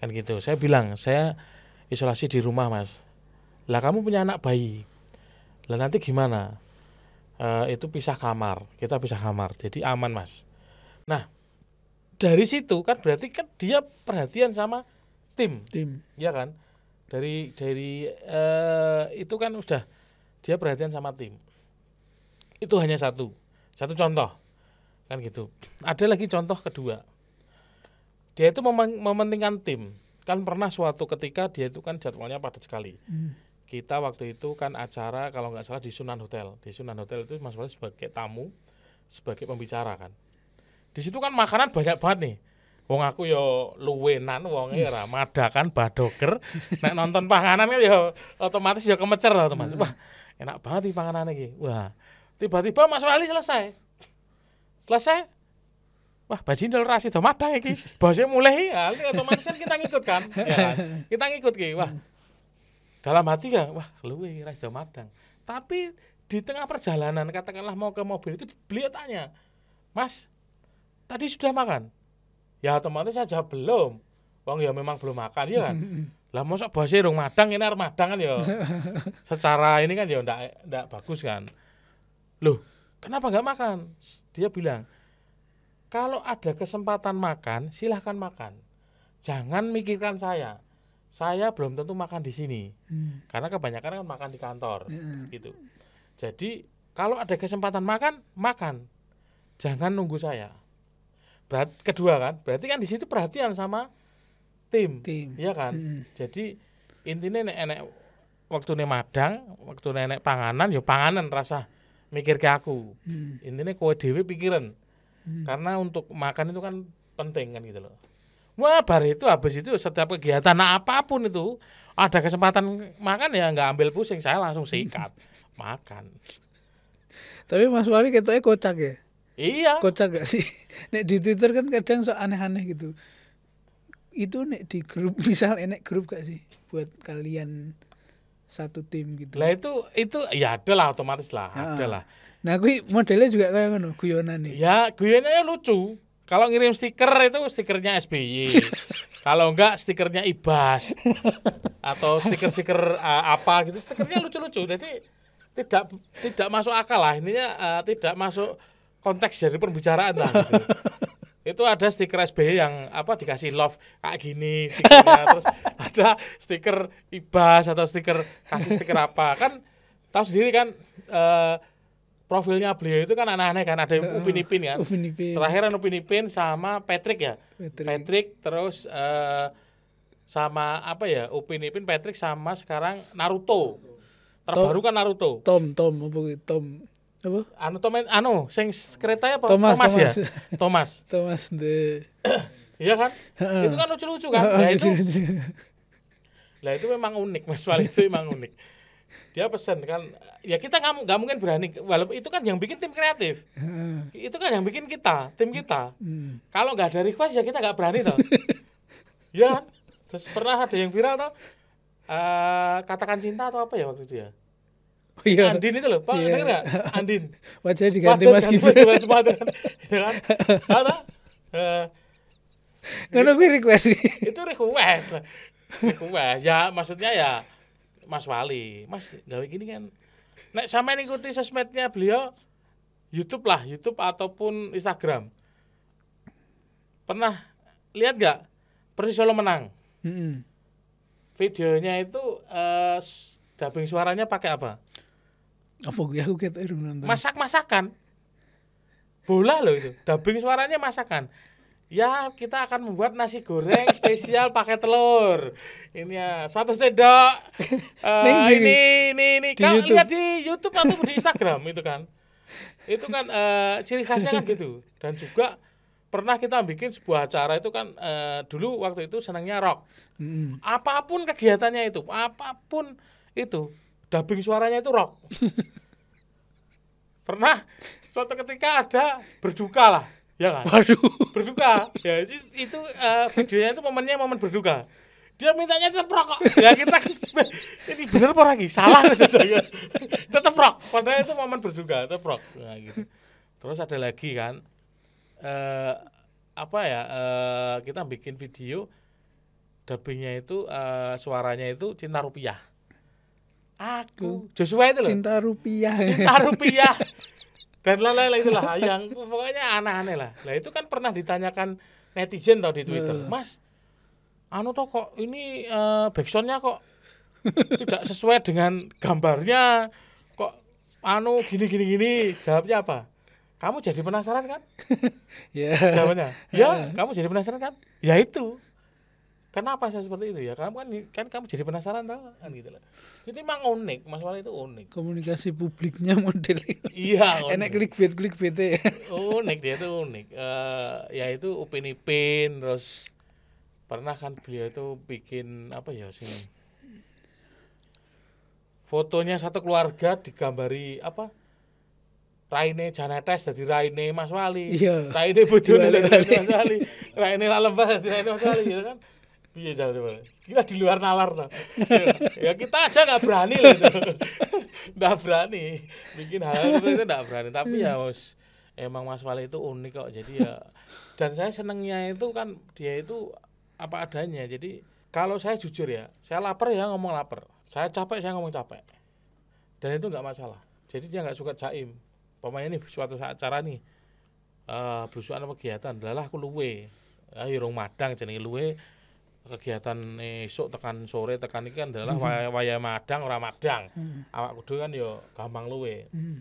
kan gitu saya bilang saya isolasi di rumah mas lah kamu punya anak bayi lah nanti gimana e, itu pisah kamar kita pisah kamar jadi aman mas nah dari situ kan berarti kan dia perhatian sama tim tim Iya kan dari dari e, itu kan udah dia perhatian sama tim itu hanya satu satu contoh kan gitu ada lagi contoh kedua dia itu mem mementingkan tim kan pernah suatu ketika dia itu kan jadwalnya padat sekali hmm. kita waktu itu kan acara kalau nggak salah di Sunan Hotel di Sunan Hotel itu Mas Wali sebagai tamu sebagai pembicara kan di situ kan makanan banyak banget nih Wong aku yo luwenan wong era madakan badoker nek nonton panganan kan yo otomatis yo kemecer lah teman. Wah, hmm enak banget di panganan ini wah tiba-tiba Mas Wali selesai selesai wah bajindel rasi do matang lagi, bosnya mulai ya otomatis kan kita ngikut kan ya, kan? kita ngikut ki wah dalam hati ya wah luwe rasi do matang, tapi di tengah perjalanan katakanlah mau ke mobil itu beliau tanya Mas tadi sudah makan ya otomatis saja belum Wong ya memang belum makan ya kan Lah sok bahasa rong madang ini harus madang kan ya. Secara ini kan ya ndak ndak bagus kan. Loh, kenapa nggak makan? Dia bilang, kalau ada kesempatan makan, silahkan makan. Jangan mikirkan saya. Saya belum tentu makan di sini. Hmm. Karena kebanyakan kan makan di kantor hmm. gitu. Jadi, kalau ada kesempatan makan, makan. Jangan nunggu saya. Berat kedua kan? Berarti kan di situ perhatian sama tim, tim. ya kan hmm. jadi intinya nenek enek waktu nih madang waktu nenek panganan yo ya panganan rasa mikir ke aku hmm. intinya kowe dewi pikiran hmm. karena untuk makan itu kan penting kan gitu loh wah bar itu habis itu setiap kegiatan nah apapun itu ada kesempatan makan ya nggak ambil pusing saya langsung sikat makan tapi Mas Wari katanya kocak ya iya kocak gak sih nek di Twitter kan kadang so aneh-aneh gitu itu nih di grup misal enek grup gak sih buat kalian satu tim gitu lah itu itu ya ada lah otomatis lah ya. ada lah nah gue modelnya juga kayak ngono guyonan nih ya guyonannya lucu kalau ngirim stiker itu stikernya SBY. kalau enggak stikernya Ibas. Atau stiker-stiker uh, apa gitu. Stikernya lucu-lucu. Jadi tidak tidak masuk akal lah. Intinya uh, tidak masuk konteks dari pembicaraan lah. Gitu. itu ada stiker SBY yang apa dikasih love kayak gini stikernya terus ada stiker ibas atau stiker kasih stiker apa kan tahu sendiri kan uh, profilnya beliau itu kan aneh-aneh kan ada uh, Upin Ipin kan Upin Ipin. terakhir kan Upin Ipin sama Patrick ya Patrick, Patrick terus uh, sama apa ya Upin Ipin Patrick sama sekarang Naruto terbaru kan Naruto Tom Tom apa Tom apa? Anu Tomen anu sing kereta apa? Thomas, Thomas, Thomas ya. Thomas. Thomas the Iya kan? itu kan lucu-lucu kan? Nah, itu Lah itu memang unik Mas Wal itu memang unik. Dia pesen kan ya kita nggak nggak mungkin berani walaupun itu kan yang bikin tim kreatif. itu kan yang bikin kita, tim kita. Hmm. Kalau nggak ada request ya kita nggak berani toh. ya kan? Terus pernah ada yang viral toh uh, katakan cinta atau apa ya waktu itu ya? Oh, iya. Andin itu loh, Pak, iya. denger gak? Andin. Wajahnya diganti Mas Gibran. Wajah kan. Ada. Eh, kan? Ada. Ngono gue request. Itu request lah. Request. Ya maksudnya ya Mas Wali, Mas gawe gini kan. Nek sampe ikuti sosmednya beliau YouTube lah, YouTube ataupun Instagram. Pernah lihat gak Persis Solo menang? Mm -hmm. Videonya itu uh, dubbing suaranya pakai apa? Apa gue aku nonton? Masak-masakan. Bola loh itu. Dabing suaranya masakan. Ya, kita akan membuat nasi goreng spesial pakai telur. Ini ya, satu sendok. Uh, ini, ini, ini, ini. Kau lihat di YouTube atau di Instagram itu kan. Itu kan uh, ciri khasnya kan gitu. Dan juga pernah kita bikin sebuah acara itu kan uh, dulu waktu itu senangnya rock. Hmm. Apapun kegiatannya itu, apapun itu dubbing suaranya itu rock. Pernah suatu ketika ada berduka lah, ya kan? Waduh. Berduka. Ya itu uh, videonya itu momennya momen berduka. Dia mintanya itu rock Ya kita kan- ini bener apa lagi? Salah kan ya. tetap rock. Padahal itu momen berduka, tetap rock. Nah, gitu. Terus ada lagi kan uh, apa ya? Uh, kita bikin video dubbingnya itu uh, suaranya itu cinta rupiah aku Joshua itu loh cinta rupiah cinta rupiah dan lain-lain itulah yang pokoknya aneh-aneh lah lah itu kan pernah ditanyakan netizen tau di Twitter uh. Mas anu toh kok ini uh, backsoundnya kok tidak sesuai dengan gambarnya kok anu gini gini gini jawabnya apa kamu jadi penasaran kan yeah. jawabnya ya yeah. kamu jadi penasaran kan ya itu kenapa saya seperti itu ya kamu kan kan kamu jadi penasaran tau kan gitu lah jadi emang unik mas Wali itu unik komunikasi publiknya model iya enak klik bed klik bit unik dia tuh unik uh, ya itu upin ipin terus pernah kan beliau itu bikin apa ya sini fotonya satu keluarga digambari apa Raine Janetes jadi Raine Mas Wali, iya. Raine bojone jadi Mas Wali, Raine Lalembah jadi Raine Mas Wali gitu kan. Iya piye jare kita di luar nalar toh ya kita aja nggak berani loh nggak berani bikin hal itu nggak berani tapi ya harus emang Mas Wali itu unik kok jadi ya dan saya senengnya itu kan dia itu apa adanya jadi kalau saya jujur ya saya lapar ya ngomong lapar saya capek saya ngomong capek dan itu nggak masalah jadi dia nggak suka jaim pemain ini suatu saat cara nih uh, eh, berusaha apa kegiatan adalah aku luwe ayo rong madang jenenge luwe kegiatan esok tekan sore tekan ini kan adalah mm -hmm. waya, madang orang madang. Mm -hmm. Awak kudu kan yo gampang luwe. Mm -hmm.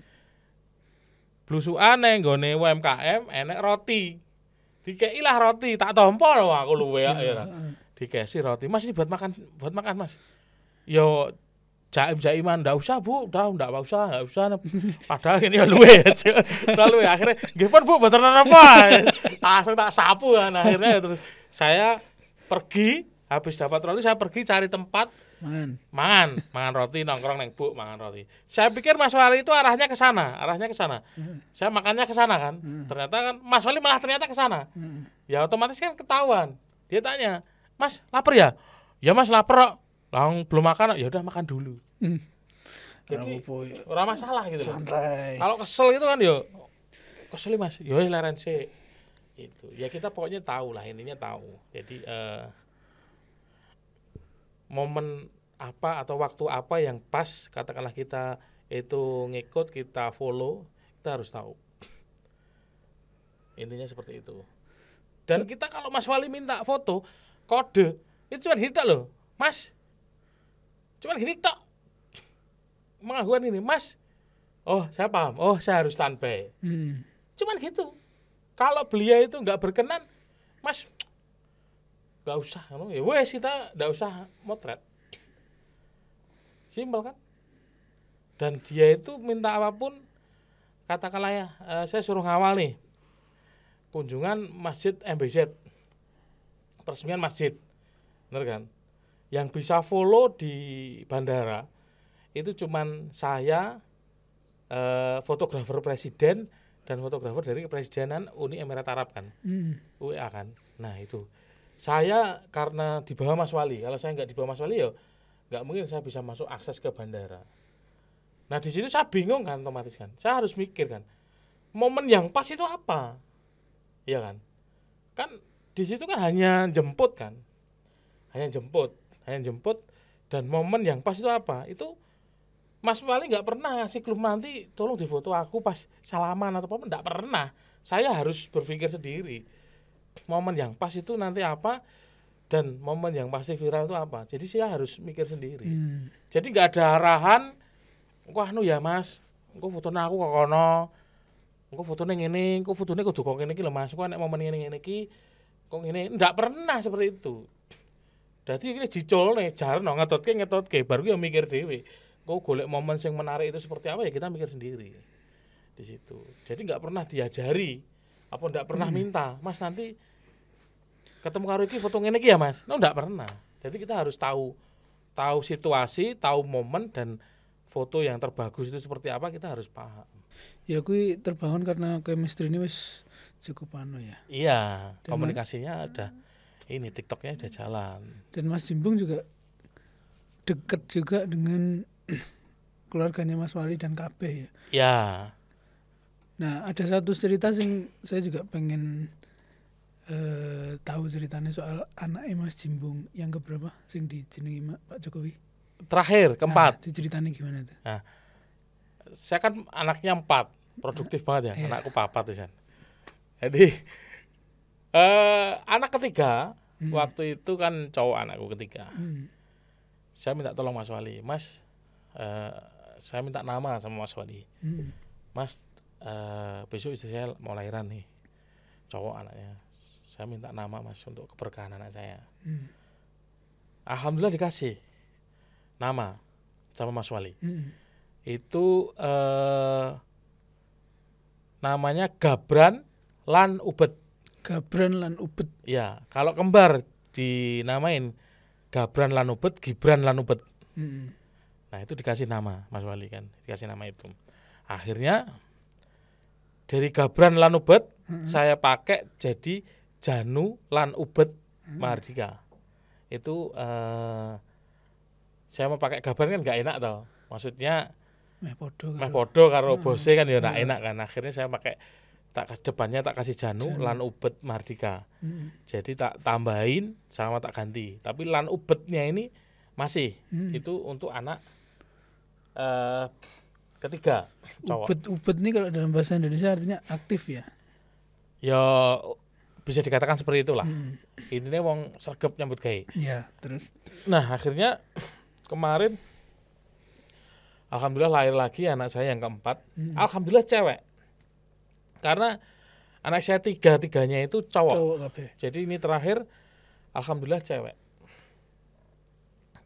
Blusukan neng gone UMKM enek roti. Dikei lah roti, tak tompo loh aku luwe ya. ya. Hmm. si roti. Mas ini buat makan, buat makan Mas. Yo jaim jaiman ndak usah bu udah ndak usah ndak usah padahal ini luwe lalu akhirnya gimana bu beneran apa langsung tak sapu kan akhirnya terus saya pergi habis dapat roti saya pergi cari tempat mangan mangan mangan roti nongkrong neng bu mangan roti saya pikir Mas Wali itu arahnya ke sana arahnya ke sana hmm. saya makannya ke sana kan hmm. ternyata kan Mas Wali malah ternyata ke sana hmm. ya otomatis kan ketahuan dia tanya Mas lapar ya ya Mas lapar lang belum makan ya udah makan dulu hmm. jadi ya? orang masalah gitu santai kalau kesel itu kan yo kesel mas yo leren sih itu ya kita pokoknya tahu lah intinya tahu jadi uh, momen apa atau waktu apa yang pas katakanlah kita itu ngikut kita follow kita harus tahu intinya seperti itu dan kita kalau Mas Wali minta foto kode itu cuma hitam loh Mas cuma gini tok mengakuan ini Mas oh saya paham oh saya harus standby hmm. cuman gitu kalau beliau itu nggak berkenan, Mas nggak usah, ya wes kita nggak usah motret. Simpel kan? Dan dia itu minta apapun, katakanlah ya, eh, saya suruh ngawal nih kunjungan masjid MBZ, peresmian masjid, bener kan? Yang bisa follow di bandara itu cuman saya, eh, fotografer presiden dan fotografer dari kepresidenan Uni Emirat Arab kan, hmm. UEA kan. Nah itu saya karena di bawah Mas Wali, kalau saya nggak di bawah Mas Wali ya nggak mungkin saya bisa masuk akses ke bandara. Nah di situ saya bingung kan otomatis kan, saya harus mikir kan momen yang pas itu apa, ya kan? Kan di situ kan hanya jemput kan, hanya jemput, hanya jemput dan momen yang pas itu apa itu Mas Wali nggak pernah ngasih klub nanti tolong difoto aku pas salaman atau apa nggak pernah. Saya harus berpikir sendiri momen yang pas itu nanti apa dan momen yang pasti viral itu apa. Jadi saya harus mikir sendiri. Hmm. Jadi nggak ada arahan. Wah anu ya mas, engko fotonya aku kok kono. Engko fotonya ngene, engko fotonya kudu kok ngene iki lho Mas. Kok nek momen ngene ini iki kok ngene ndak pernah seperti itu. Jadi ini dicolne jarno ngetotke ngetotke baru yang mikir dhewe kau golek momen yang menarik itu seperti apa ya kita mikir sendiri di situ. Jadi nggak pernah diajari, apa nggak pernah hmm. minta, Mas nanti ketemu karo iki foto ngene iki ya Mas. No nggak pernah. Jadi kita harus tahu tahu situasi, tahu momen dan foto yang terbagus itu seperti apa kita harus paham. Ya kui terbangun karena chemistry ini wis cukup anu ya. Iya, dan komunikasinya mas, ada. Ini TikToknya udah jalan. Dan Mas Jimbung juga dekat juga dengan keluarganya Mas Wali dan KB ya. Ya. Nah, ada satu cerita sing saya juga pengen uh, tahu ceritanya soal anak Mas Jimbung yang keberapa sing dijenengi Pak Jokowi. Terakhir, nah, keempat. Nah, ceritanya gimana tuh? Nah, saya kan anaknya empat, produktif banget ya. Iya. Anakku papat kan. Jadi eh anak ketiga hmm. waktu itu kan cowok anakku ketiga. Hmm. Saya minta tolong Mas Wali, Mas uh, saya minta nama sama Mas Wali hmm. Mas uh, besok istri saya mau lahiran nih cowok anaknya saya minta nama Mas untuk keberkahan anak saya hmm. Alhamdulillah dikasih nama sama Mas Wali hmm. itu uh, namanya Gabran Lan Ubed Gabran Lan Ubed ya kalau kembar dinamain Gabran Lan Ubet, Gibran Ubet. Hmm. Nah itu dikasih nama Mas Wali kan, dikasih nama itu. Akhirnya dari Gabran lan Ubed -hmm. saya pakai jadi Janu lan Ubed mm -hmm. Mardika. Itu uh, saya mau pakai Gabran kan nggak enak tau. Maksudnya meh podo meh podo karo mm -hmm. bose kan ya -hmm. enak kan. Akhirnya saya pakai tak kasih depannya tak kasih Janu, Janu. lan Ubed mardika. -hmm. Jadi tak tambahin sama tak ganti. Tapi lan Ubednya ini masih -hmm. itu untuk anak Eh, ketiga cowok. Ubud ubud ini kalau dalam bahasa Indonesia artinya aktif ya. Ya bisa dikatakan seperti itulah. Hmm. Intinya wong sergap nyambut gay. Ya, terus. Nah, akhirnya kemarin alhamdulillah lahir lagi anak saya yang keempat. Hmm. Alhamdulillah cewek. Karena anak saya tiga tiganya itu cowok. cowok kabe. Jadi ini terakhir alhamdulillah cewek.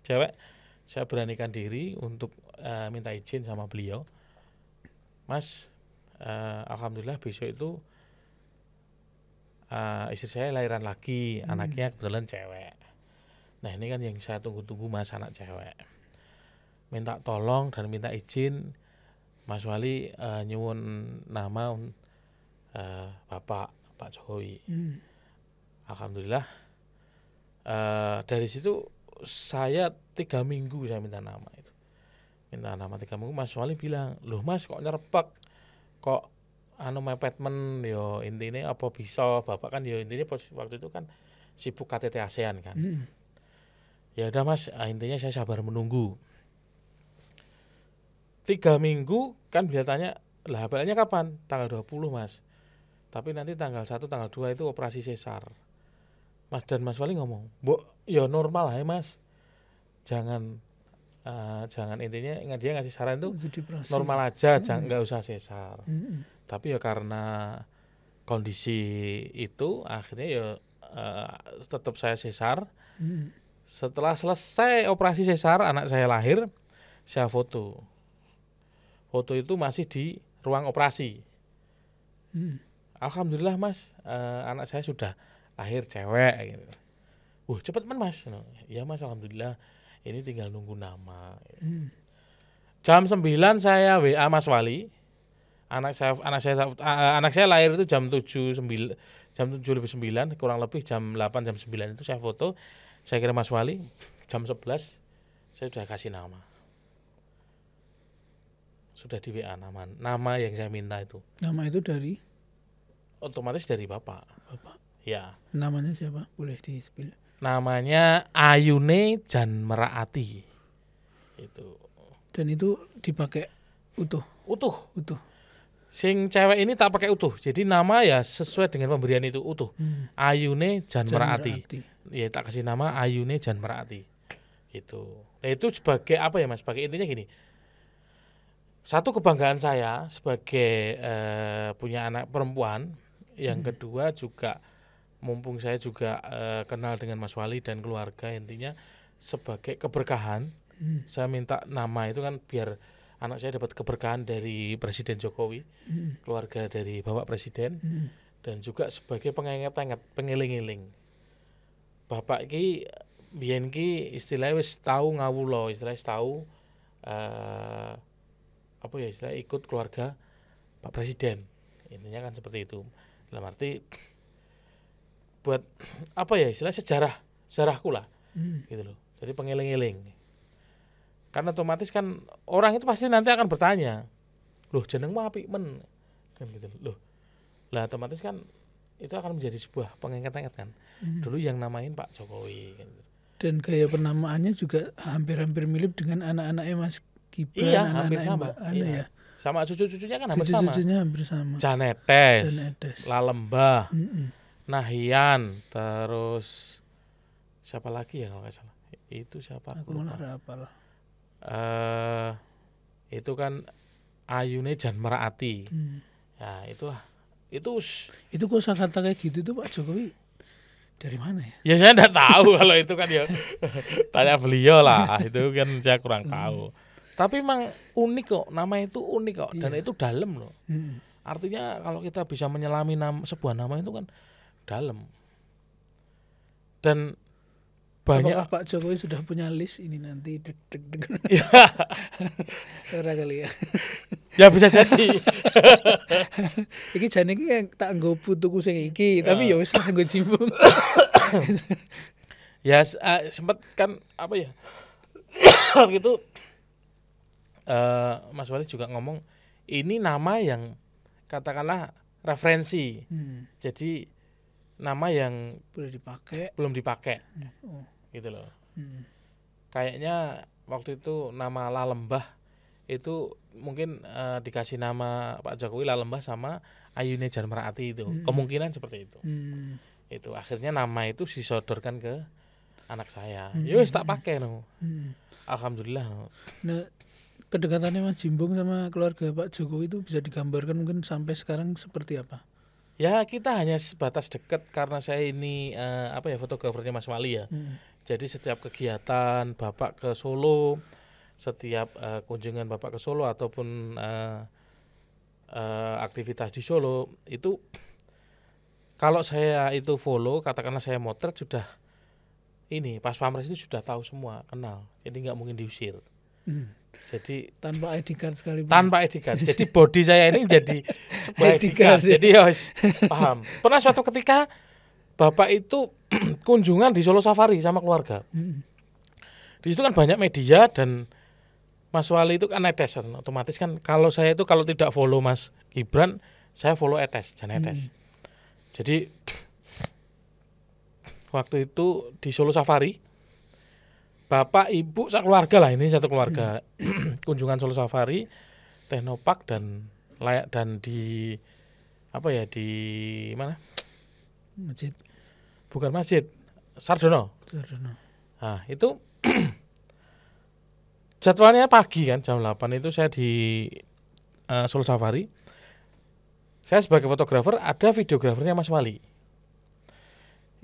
Cewek saya beranikan diri untuk uh, minta izin sama beliau mas uh, alhamdulillah besok itu uh, istri saya lahiran lagi hmm. anaknya kebetulan cewek nah ini kan yang saya tunggu-tunggu mas anak cewek minta tolong dan minta izin mas wali uh, nyuwun nama uh, bapak pak jokowi hmm. alhamdulillah uh, dari situ saya tiga minggu saya minta nama itu minta nama tiga minggu Mas Wali bilang loh Mas kok nyerepek kok anu mepet men yo intinya apa bisa bapak kan yo intinya waktu itu kan sibuk KTT ASEAN kan mm. ya udah Mas ah, intinya saya sabar menunggu tiga minggu kan tanya lah HPL-nya kapan tanggal 20 Mas tapi nanti tanggal 1 tanggal 2 itu operasi sesar Mas dan Mas Wali ngomong, "Bu, yo normal lah ya, Mas. Jangan uh, jangan intinya ingat dia ngasih saran itu normal aja, hmm. jangan nggak usah sesar. Hmm. Tapi ya karena kondisi itu akhirnya ya uh, tetap saya sesar. Hmm. Setelah selesai operasi sesar anak saya lahir, saya foto. Foto itu masih di ruang operasi. Hmm. Alhamdulillah mas, uh, anak saya sudah lahir cewek gitu. Wah cepet man mas, ya mas alhamdulillah ini tinggal nunggu nama hmm. jam 9 saya WA Mas Wali anak saya anak saya anak saya lahir itu jam tujuh sembilan jam tujuh lebih sembilan kurang lebih jam 8 jam 9 itu saya foto saya kira Mas Wali jam 11 saya sudah kasih nama sudah di WA nama nama yang saya minta itu nama itu dari otomatis dari bapak bapak ya namanya siapa boleh di spill namanya Ayune Jan Merati. itu dan itu dipakai utuh utuh utuh sing cewek ini tak pakai utuh jadi nama ya sesuai dengan pemberian itu utuh hmm. Ayune Jan, Jan Meraati. ya tak kasih nama Ayune Jan Merati. Itu. nah itu sebagai apa ya mas sebagai intinya gini satu kebanggaan saya sebagai eh, punya anak perempuan yang hmm. kedua juga mumpung saya juga uh, kenal dengan Mas Wali dan keluarga intinya sebagai keberkahan hmm. saya minta nama itu kan biar anak saya dapat keberkahan dari Presiden Jokowi hmm. keluarga dari Bapak Presiden hmm. dan juga sebagai pengingat-ingat pengiling-iling Bapak ki biyen ki istilahnya wis tahu ngawulo istilahnya tahu uh, eh, apa ya istilahnya ikut keluarga Pak Presiden intinya kan seperti itu dalam arti buat apa ya istilah sejarah sejarahku lah hmm. gitu loh jadi pengeling-eling karena otomatis kan orang itu pasti nanti akan bertanya loh jenengmu api men kan gitu loh lah otomatis kan itu akan menjadi sebuah pengingat-ingat kan hmm. dulu yang namain Pak Jokowi kan. Gitu. dan gaya penamaannya juga hampir-hampir mirip dengan anak-anaknya Mas Gibran iya, anak-anak hampir sama. Mbak iya. ya sama cucu-cucunya kan hampir cucu sama. Cucu-cucunya hampir sama. Janetes, Janetes. Lalembah. mm -mm. Nahian, terus siapa lagi ya kalau nggak salah? Itu siapa? Aku lupa. lah. Eh Uh, itu kan Ayune Jan Merati, Hmm. Ya, itulah. Itu itu kok kata kayak gitu tuh Pak Jokowi dari mana ya? Ya saya enggak tahu kalau itu kan ya tanya beliau lah. Ah, itu kan saya kurang tahu. Hmm. Tapi memang unik kok, nama itu unik kok dan yeah. itu dalam loh. Hmm. Artinya kalau kita bisa menyelami nama, sebuah nama itu kan dalam. Dan banyak Apakah Pak Jokowi sudah punya list ini nanti deg deg deg ya ora kali ya ya bisa jadi iki jane iki tak nggo tuku sing iki tapi ya ah. wis lah nggo ya uh, ah, sempat kan apa ya gitu uh, Mas Wali juga ngomong ini nama yang katakanlah referensi hmm. jadi nama yang belum dipakai belum dipakai ya, oh. gitu loh hmm. kayaknya waktu itu nama Lalembah itu mungkin uh, dikasih nama Pak Jokowi Lalembah sama Ayune Merati itu hmm. kemungkinan seperti itu hmm. itu akhirnya nama itu disodorkan ke anak saya hmm. yowes ya tak pakai no hmm. alhamdulillah no. nah kedekatannya Mas Jimbung sama keluarga Pak Jokowi itu bisa digambarkan mungkin sampai sekarang seperti apa Ya kita hanya sebatas dekat karena saya ini uh, apa ya fotografernya Mas Wali ya. Hmm. Jadi setiap kegiatan Bapak ke Solo, setiap uh, kunjungan Bapak ke Solo ataupun uh, uh, aktivitas di Solo itu kalau saya itu follow katakanlah saya motret sudah ini pas pamres itu sudah tahu semua kenal jadi nggak mungkin diusir hmm. Jadi tanpa ID card sekali Tanpa ID card. Jadi body saya ini jadi sebuah ID card. Jadi ya paham. Pernah suatu ketika Bapak itu kunjungan di Solo Safari sama keluarga. Hmm. Di situ kan banyak media dan Mas Wali itu kan etes otomatis kan kalau saya itu kalau tidak follow Mas Gibran saya follow Etes jangan hmm. Etes hmm. jadi waktu itu di Solo Safari bapak, ibu, satu keluarga lah ini satu keluarga hmm. kunjungan Solo Safari, Teknopark dan layak dan di apa ya di mana? Masjid. Bukan masjid, Sardono. Sardono. Nah, itu jadwalnya pagi kan jam 8 itu saya di uh, Solo Safari. Saya sebagai fotografer ada videografernya Mas Wali.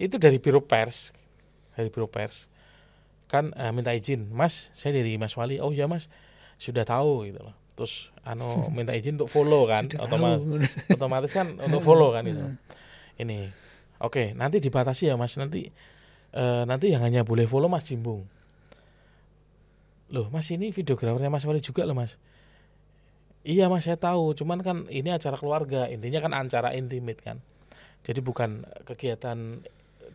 Itu dari biro pers, dari biro pers kan uh, minta izin mas saya dari mas wali oh ya mas sudah tahu gitu loh terus ano minta izin untuk follow kan otomatis otomatis kan untuk follow kan itu hmm. ini oke okay, nanti dibatasi ya mas nanti uh, nanti yang hanya boleh follow mas jimbung loh mas ini videografernya mas wali juga loh mas iya mas saya tahu cuman kan ini acara keluarga intinya kan acara intimate kan jadi bukan kegiatan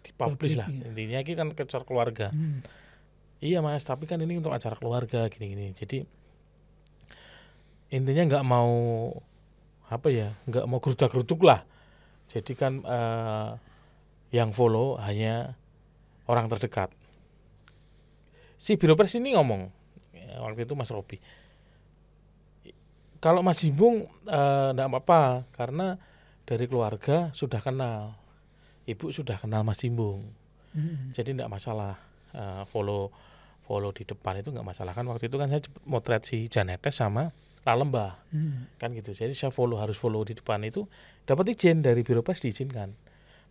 di Public, lah iya. intinya ini kan acara keluarga hmm iya mas tapi kan ini untuk acara keluarga gini-gini jadi intinya nggak mau apa ya nggak mau geruduk geruduk lah jadi kan eh, yang follow hanya orang terdekat si Pers ini ngomong ya, waktu itu mas Robi kalau mas Jimbung tidak eh, apa-apa karena dari keluarga sudah kenal ibu sudah kenal mas Jimbung hmm. jadi tidak masalah eh, follow follow di depan itu nggak masalah kan waktu itu kan saya motret si Janetes sama Lalemba hmm. kan gitu jadi saya follow harus follow di depan itu dapat izin dari biro pers diizinkan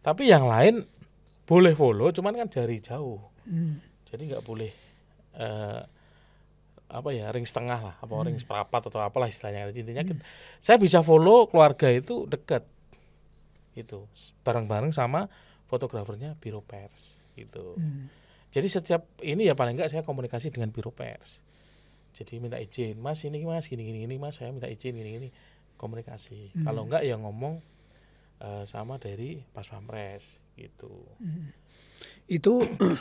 tapi yang lain boleh follow cuman kan jari jauh hmm. jadi nggak boleh uh, apa ya ring setengah lah apa hmm. ring seperempat atau apalah istilahnya intinya hmm. saya bisa follow keluarga itu dekat itu bareng-bareng sama fotografernya biro pers gitu hmm jadi setiap ini ya paling enggak saya komunikasi dengan biro pers. Jadi minta izin, Mas ini Mas gini gini ini Mas saya minta izin gini gini komunikasi. Hmm. Kalau enggak ya ngomong uh, sama dari Pas Pampres gitu. Hmm. Itu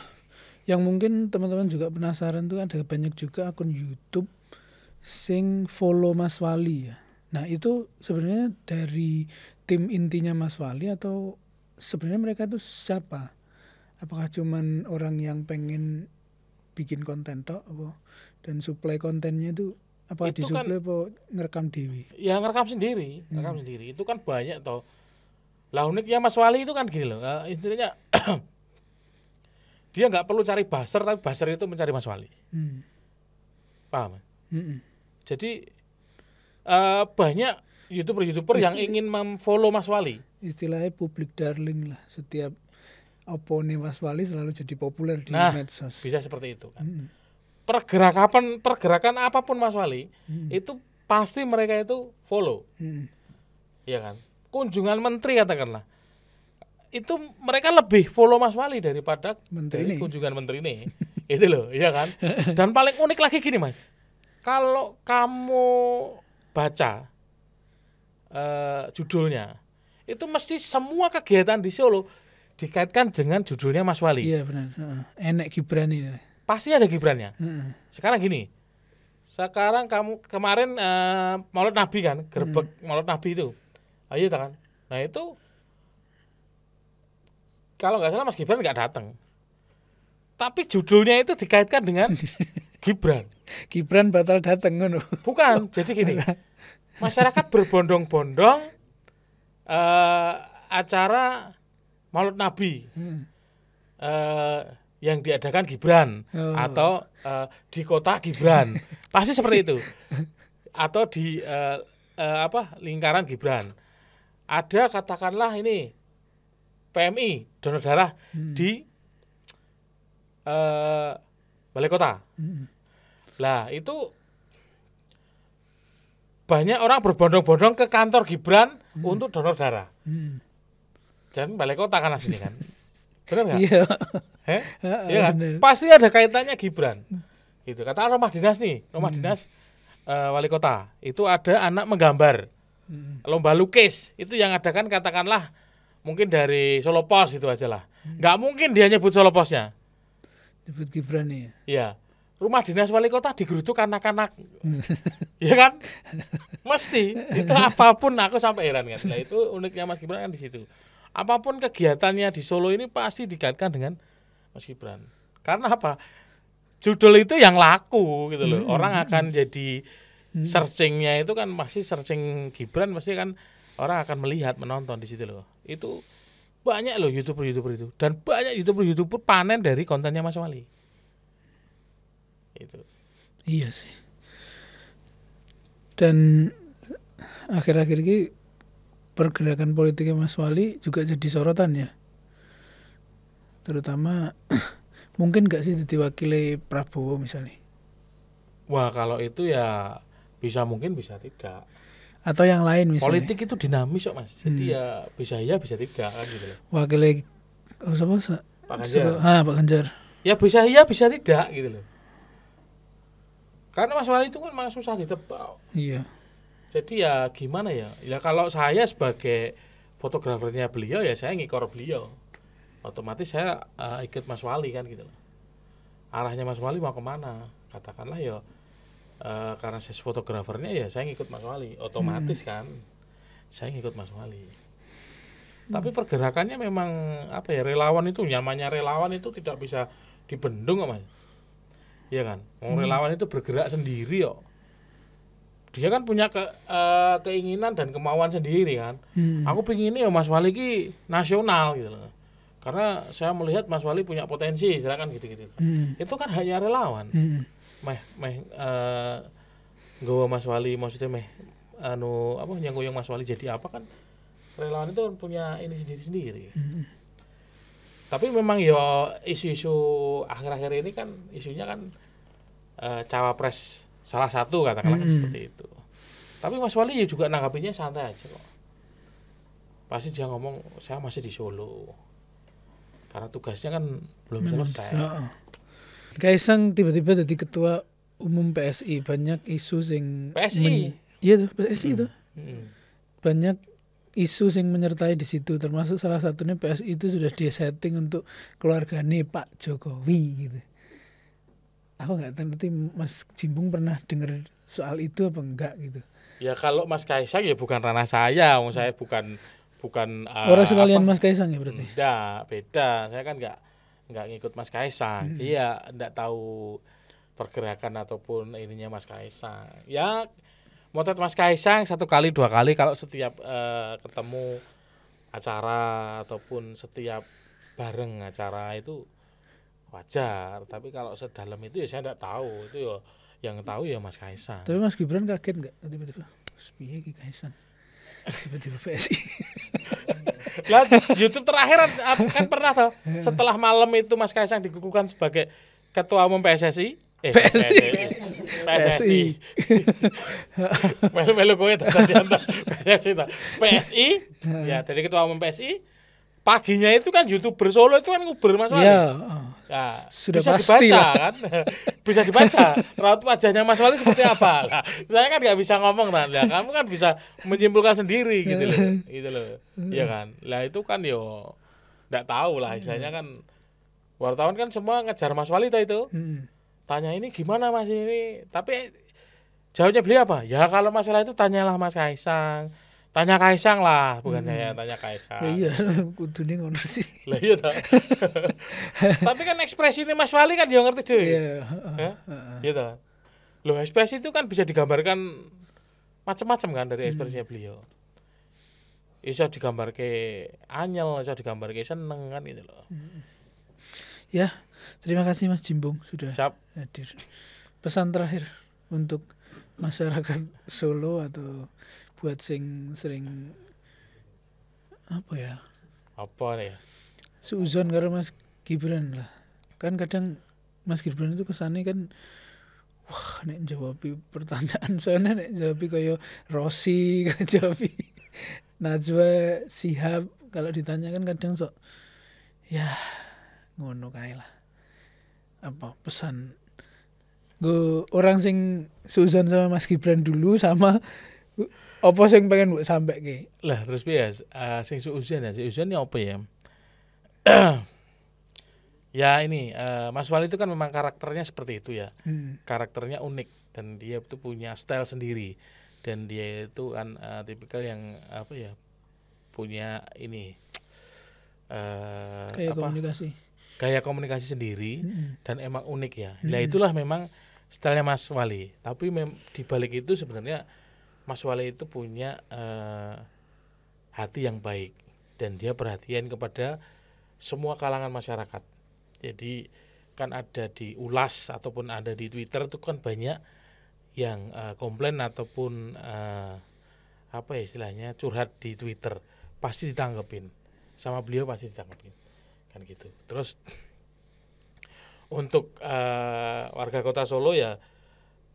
yang mungkin teman-teman juga penasaran tuh ada banyak juga akun YouTube sing follow Mas Wali ya. Nah, itu sebenarnya dari tim intinya Mas Wali atau sebenarnya mereka itu siapa? apakah cuman orang yang pengen bikin konten tok apa dan supply kontennya itu apa itu disuplai kan, apa ngerekam dewi ya ngerekam sendiri hmm. ngerekam sendiri itu kan banyak toh lah ya Mas Wali itu kan gini loh uh, intinya dia nggak perlu cari baser tapi baser itu mencari Mas Wali hmm. paham hmm jadi uh, banyak youtuber youtuber Isti yang ingin memfollow Mas Wali istilahnya publik darling lah setiap nevas wali selalu jadi populer di nah, medsos. Bisa seperti itu kan. Hmm. Pergerakan pergerakan apapun Mas Wali hmm. itu pasti mereka itu follow. Hmm. Iya kan? Kunjungan menteri katakanlah. Itu mereka lebih follow Mas Wali daripada menteri dari kunjungan menteri ini. itu loh, ya kan? Dan paling unik lagi gini, Mas. Kalau kamu baca uh, judulnya, itu mesti semua kegiatan di Solo dikaitkan dengan judulnya Mas Wali. Iya benar. Enek Gibran ini. Pasti ada Gibrannya. Uh. Sekarang gini. Sekarang kamu kemarin uh, eh, Maulid Nabi kan, gerbek uh, hmm. Maulid Nabi itu. Ayo kan. Nah itu kalau nggak salah Mas Gibran nggak datang. Tapi judulnya itu dikaitkan dengan Gibran. Gibran batal datang kan? Bukan, jadi gini. Masyarakat berbondong-bondong uh, acara Maulid Nabi uh, yang diadakan Gibran oh. atau uh, di kota Gibran pasti seperti itu atau di uh, uh, apa lingkaran Gibran ada katakanlah ini PMI donor darah hmm. di uh, balai kota hmm. itu banyak orang berbondong-bondong ke kantor Gibran hmm. untuk donor darah hmm Jangan balai kota kan asli kan benar nggak iya ah, iya kan pasti ada kaitannya Gibran gitu kata rumah dinas nih rumah hmm. dinas uh, wali kota itu ada anak menggambar hmm. lomba lukis itu yang ada kan katakanlah mungkin dari Solo Pos itu aja lah hmm. nggak mungkin dia nyebut Solo Posnya nyebut Gibran nih ya iya rumah dinas wali kota digerutuk anak-anak hmm. ya kan mesti itu apapun aku sampai heran kan nah, itu uniknya Mas Gibran kan di situ apapun kegiatannya di Solo ini pasti dikaitkan dengan Mas Gibran. Karena apa? Judul itu yang laku gitu loh. Hmm. Orang akan hmm. jadi hmm. searchingnya itu kan masih searching Gibran pasti kan orang akan melihat menonton di situ loh. Itu banyak loh youtuber-youtuber itu dan banyak youtuber-youtuber panen dari kontennya Mas Wali. Itu. Iya sih. Dan akhir-akhir ini pergerakan politiknya Mas Wali juga jadi sorotan ya terutama mungkin gak sih jadi wakilnya Prabowo misalnya wah kalau itu ya bisa mungkin bisa tidak atau yang lain misalnya politik itu dinamis kok mas jadi hmm. ya bisa iya bisa tidak kan gitu loh wakilnya oh, siapa Pak Ganjar ah Pak Ganjar ya bisa iya bisa tidak gitu loh karena Mas Wali itu kan memang susah ditebak iya jadi ya gimana ya ya kalau saya sebagai fotografernya beliau ya saya ngikor beliau otomatis saya uh, ikut Mas Wali kan gitu loh arahnya Mas Wali mau kemana katakanlah ya uh, karena saya fotografernya ya saya ngikut Mas Wali otomatis hmm. kan saya ngikut Mas Wali tapi pergerakannya memang apa ya relawan itu nyamannya relawan itu tidak bisa dibendung mas iya kan hmm. relawan itu bergerak sendiri kok dia kan punya ke, uh, keinginan dan kemauan sendiri kan. Hmm. Aku pingin ya Mas Wali ki nasional gitu loh. Karena saya melihat Mas Wali punya potensi, silakan gitu-gitu. Hmm. Itu kan hanya relawan. Hmm. Meh meh uh, eh, gua Mas Wali maksudnya meh anu apa yang Mas Wali jadi apa kan relawan itu punya ini sendiri-sendiri. Hmm. Tapi memang ya isu-isu akhir-akhir ini kan isunya kan uh, cawapres salah satu katakanlah kan hmm. seperti itu tapi Mas Wali ya juga nanggapinya santai aja kok pasti dia ngomong saya masih di Solo karena tugasnya kan belum selesai Kaisang tiba-tiba jadi ketua umum PSI banyak isu yang PSI iya tuh PSI hmm. tuh hmm. banyak isu yang menyertai di situ termasuk salah satunya PSI itu sudah disetting untuk keluarga Pak Jokowi gitu aku nggak ngerti Mas Jimbung pernah dengar soal itu apa enggak gitu ya kalau Mas Kaisang ya bukan ranah saya om saya bukan bukan uh, orang sekalian apa, Mas Kaisang ya berarti enggak beda saya kan nggak nggak ngikut Mas Kaisang hmm. Iya, nggak tahu pergerakan ataupun ininya Mas Kaisang ya motret Mas Kaisang satu kali dua kali kalau setiap uh, ketemu acara ataupun setiap bareng acara itu wajar tapi kalau sedalam itu ya saya tidak tahu itu ya yang tahu ya Mas Kaisang tapi Mas Gibran kaget nggak tiba-tiba sepiye ki Kaisang tiba-tiba PSI lah YouTube terakhir kan pernah tau setelah malam itu Mas Kaisang digugurkan sebagai ketua umum PSSI eh, PSSI PSSI melu-melu kowe PSSI PSI ya nah. dari ketua umum PSI paginya itu kan youtuber solo itu kan nguber Mas Wali. ya, Nah, sudah bisa pasti dibaca, lah. kan. bisa dibaca raut wajahnya Mas Wali seperti apa. Nah, saya kan nggak bisa ngomong kan. ya, kamu kan bisa menyimpulkan sendiri gitu loh. Gitu loh. Iya kan. Lah itu kan yo nggak tahu lah istilahnya kan wartawan kan semua ngejar Mas Wali itu. Hmm. Tanya ini gimana Mas ini? Tapi jawabnya beli apa? Ya kalau masalah itu tanyalah Mas Kaisang Tanya Kaisang lah, bukan hmm. saya tanya Kaisang. Ya iya, nih ngono sih. Lah iya toh. Tapi kan ekspresi ini Mas Wali kan dia ngerti deh. Iya, Iya toh. lo ekspresi itu kan bisa digambarkan macam-macam kan dari hmm. ekspresinya hmm. beliau. bisa digambar ke anyel, bisa digambar ke seneng kan gitu loh. Hmm, hmm. Ya, terima kasih Mas Jimbung sudah Siap. hadir. Pesan terakhir untuk masyarakat Solo atau buat sing sering apa ya apa ya suzon karo Mas Gibran lah kan kadang Mas Gibran itu kesannya kan wah nek jawab pertanyaan soalnya nek jawab kaya Rossi kaya jawab Najwa Sihab kalau ditanya kan kadang sok ya ngono kae lah apa pesan gue orang sing suzon sama Mas Gibran dulu sama apa sing pengen buat sampai ki? Lah terus biasa. Uh, sing ujian ya, seusian ya apa ya? ya ini uh, Mas Wali itu kan memang karakternya seperti itu ya. Hmm. Karakternya unik dan dia itu punya style sendiri dan dia itu kan uh, tipikal yang apa ya punya ini uh, apa? komunikasi gaya komunikasi sendiri -hmm. dan emang unik ya. -hmm. Nah itulah memang stylenya Mas Wali. Tapi mem- di balik itu sebenarnya Mas Wale itu punya uh, hati yang baik dan dia perhatian kepada semua kalangan masyarakat. Jadi kan ada di ulas ataupun ada di Twitter itu kan banyak yang uh, komplain ataupun uh, apa ya istilahnya curhat di Twitter pasti ditanggepin sama beliau pasti ditanggepin kan gitu. Terus untuk uh, warga kota Solo ya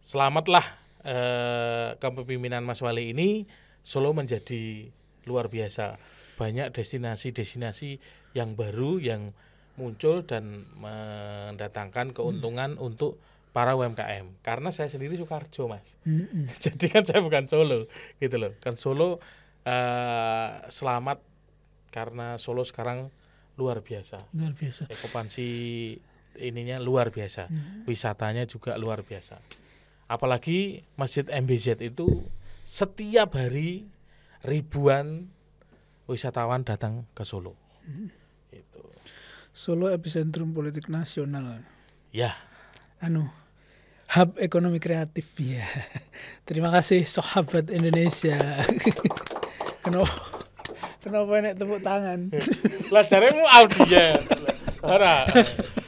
selamatlah Eh, kepemimpinan Mas Wali ini Solo menjadi luar biasa. Banyak destinasi-destinasi yang baru yang muncul dan mendatangkan keuntungan hmm. untuk para UMKM. Karena saya sendiri Sukarjo Mas. Hmm. Jadi kan saya bukan Solo gitu loh. Kan Solo uh, selamat karena Solo sekarang luar biasa. Luar biasa. Ekopansi ininya luar biasa. Hmm. Wisatanya juga luar biasa. Apalagi Masjid MBZ itu setiap hari ribuan wisatawan datang ke Solo. Itu. Solo epicentrum politik nasional. Ya. Anu, hub ekonomi kreatif ya. Terima kasih sahabat Indonesia. kenapa kenapa enak tepuk tangan? Lajaremu audio. Ora.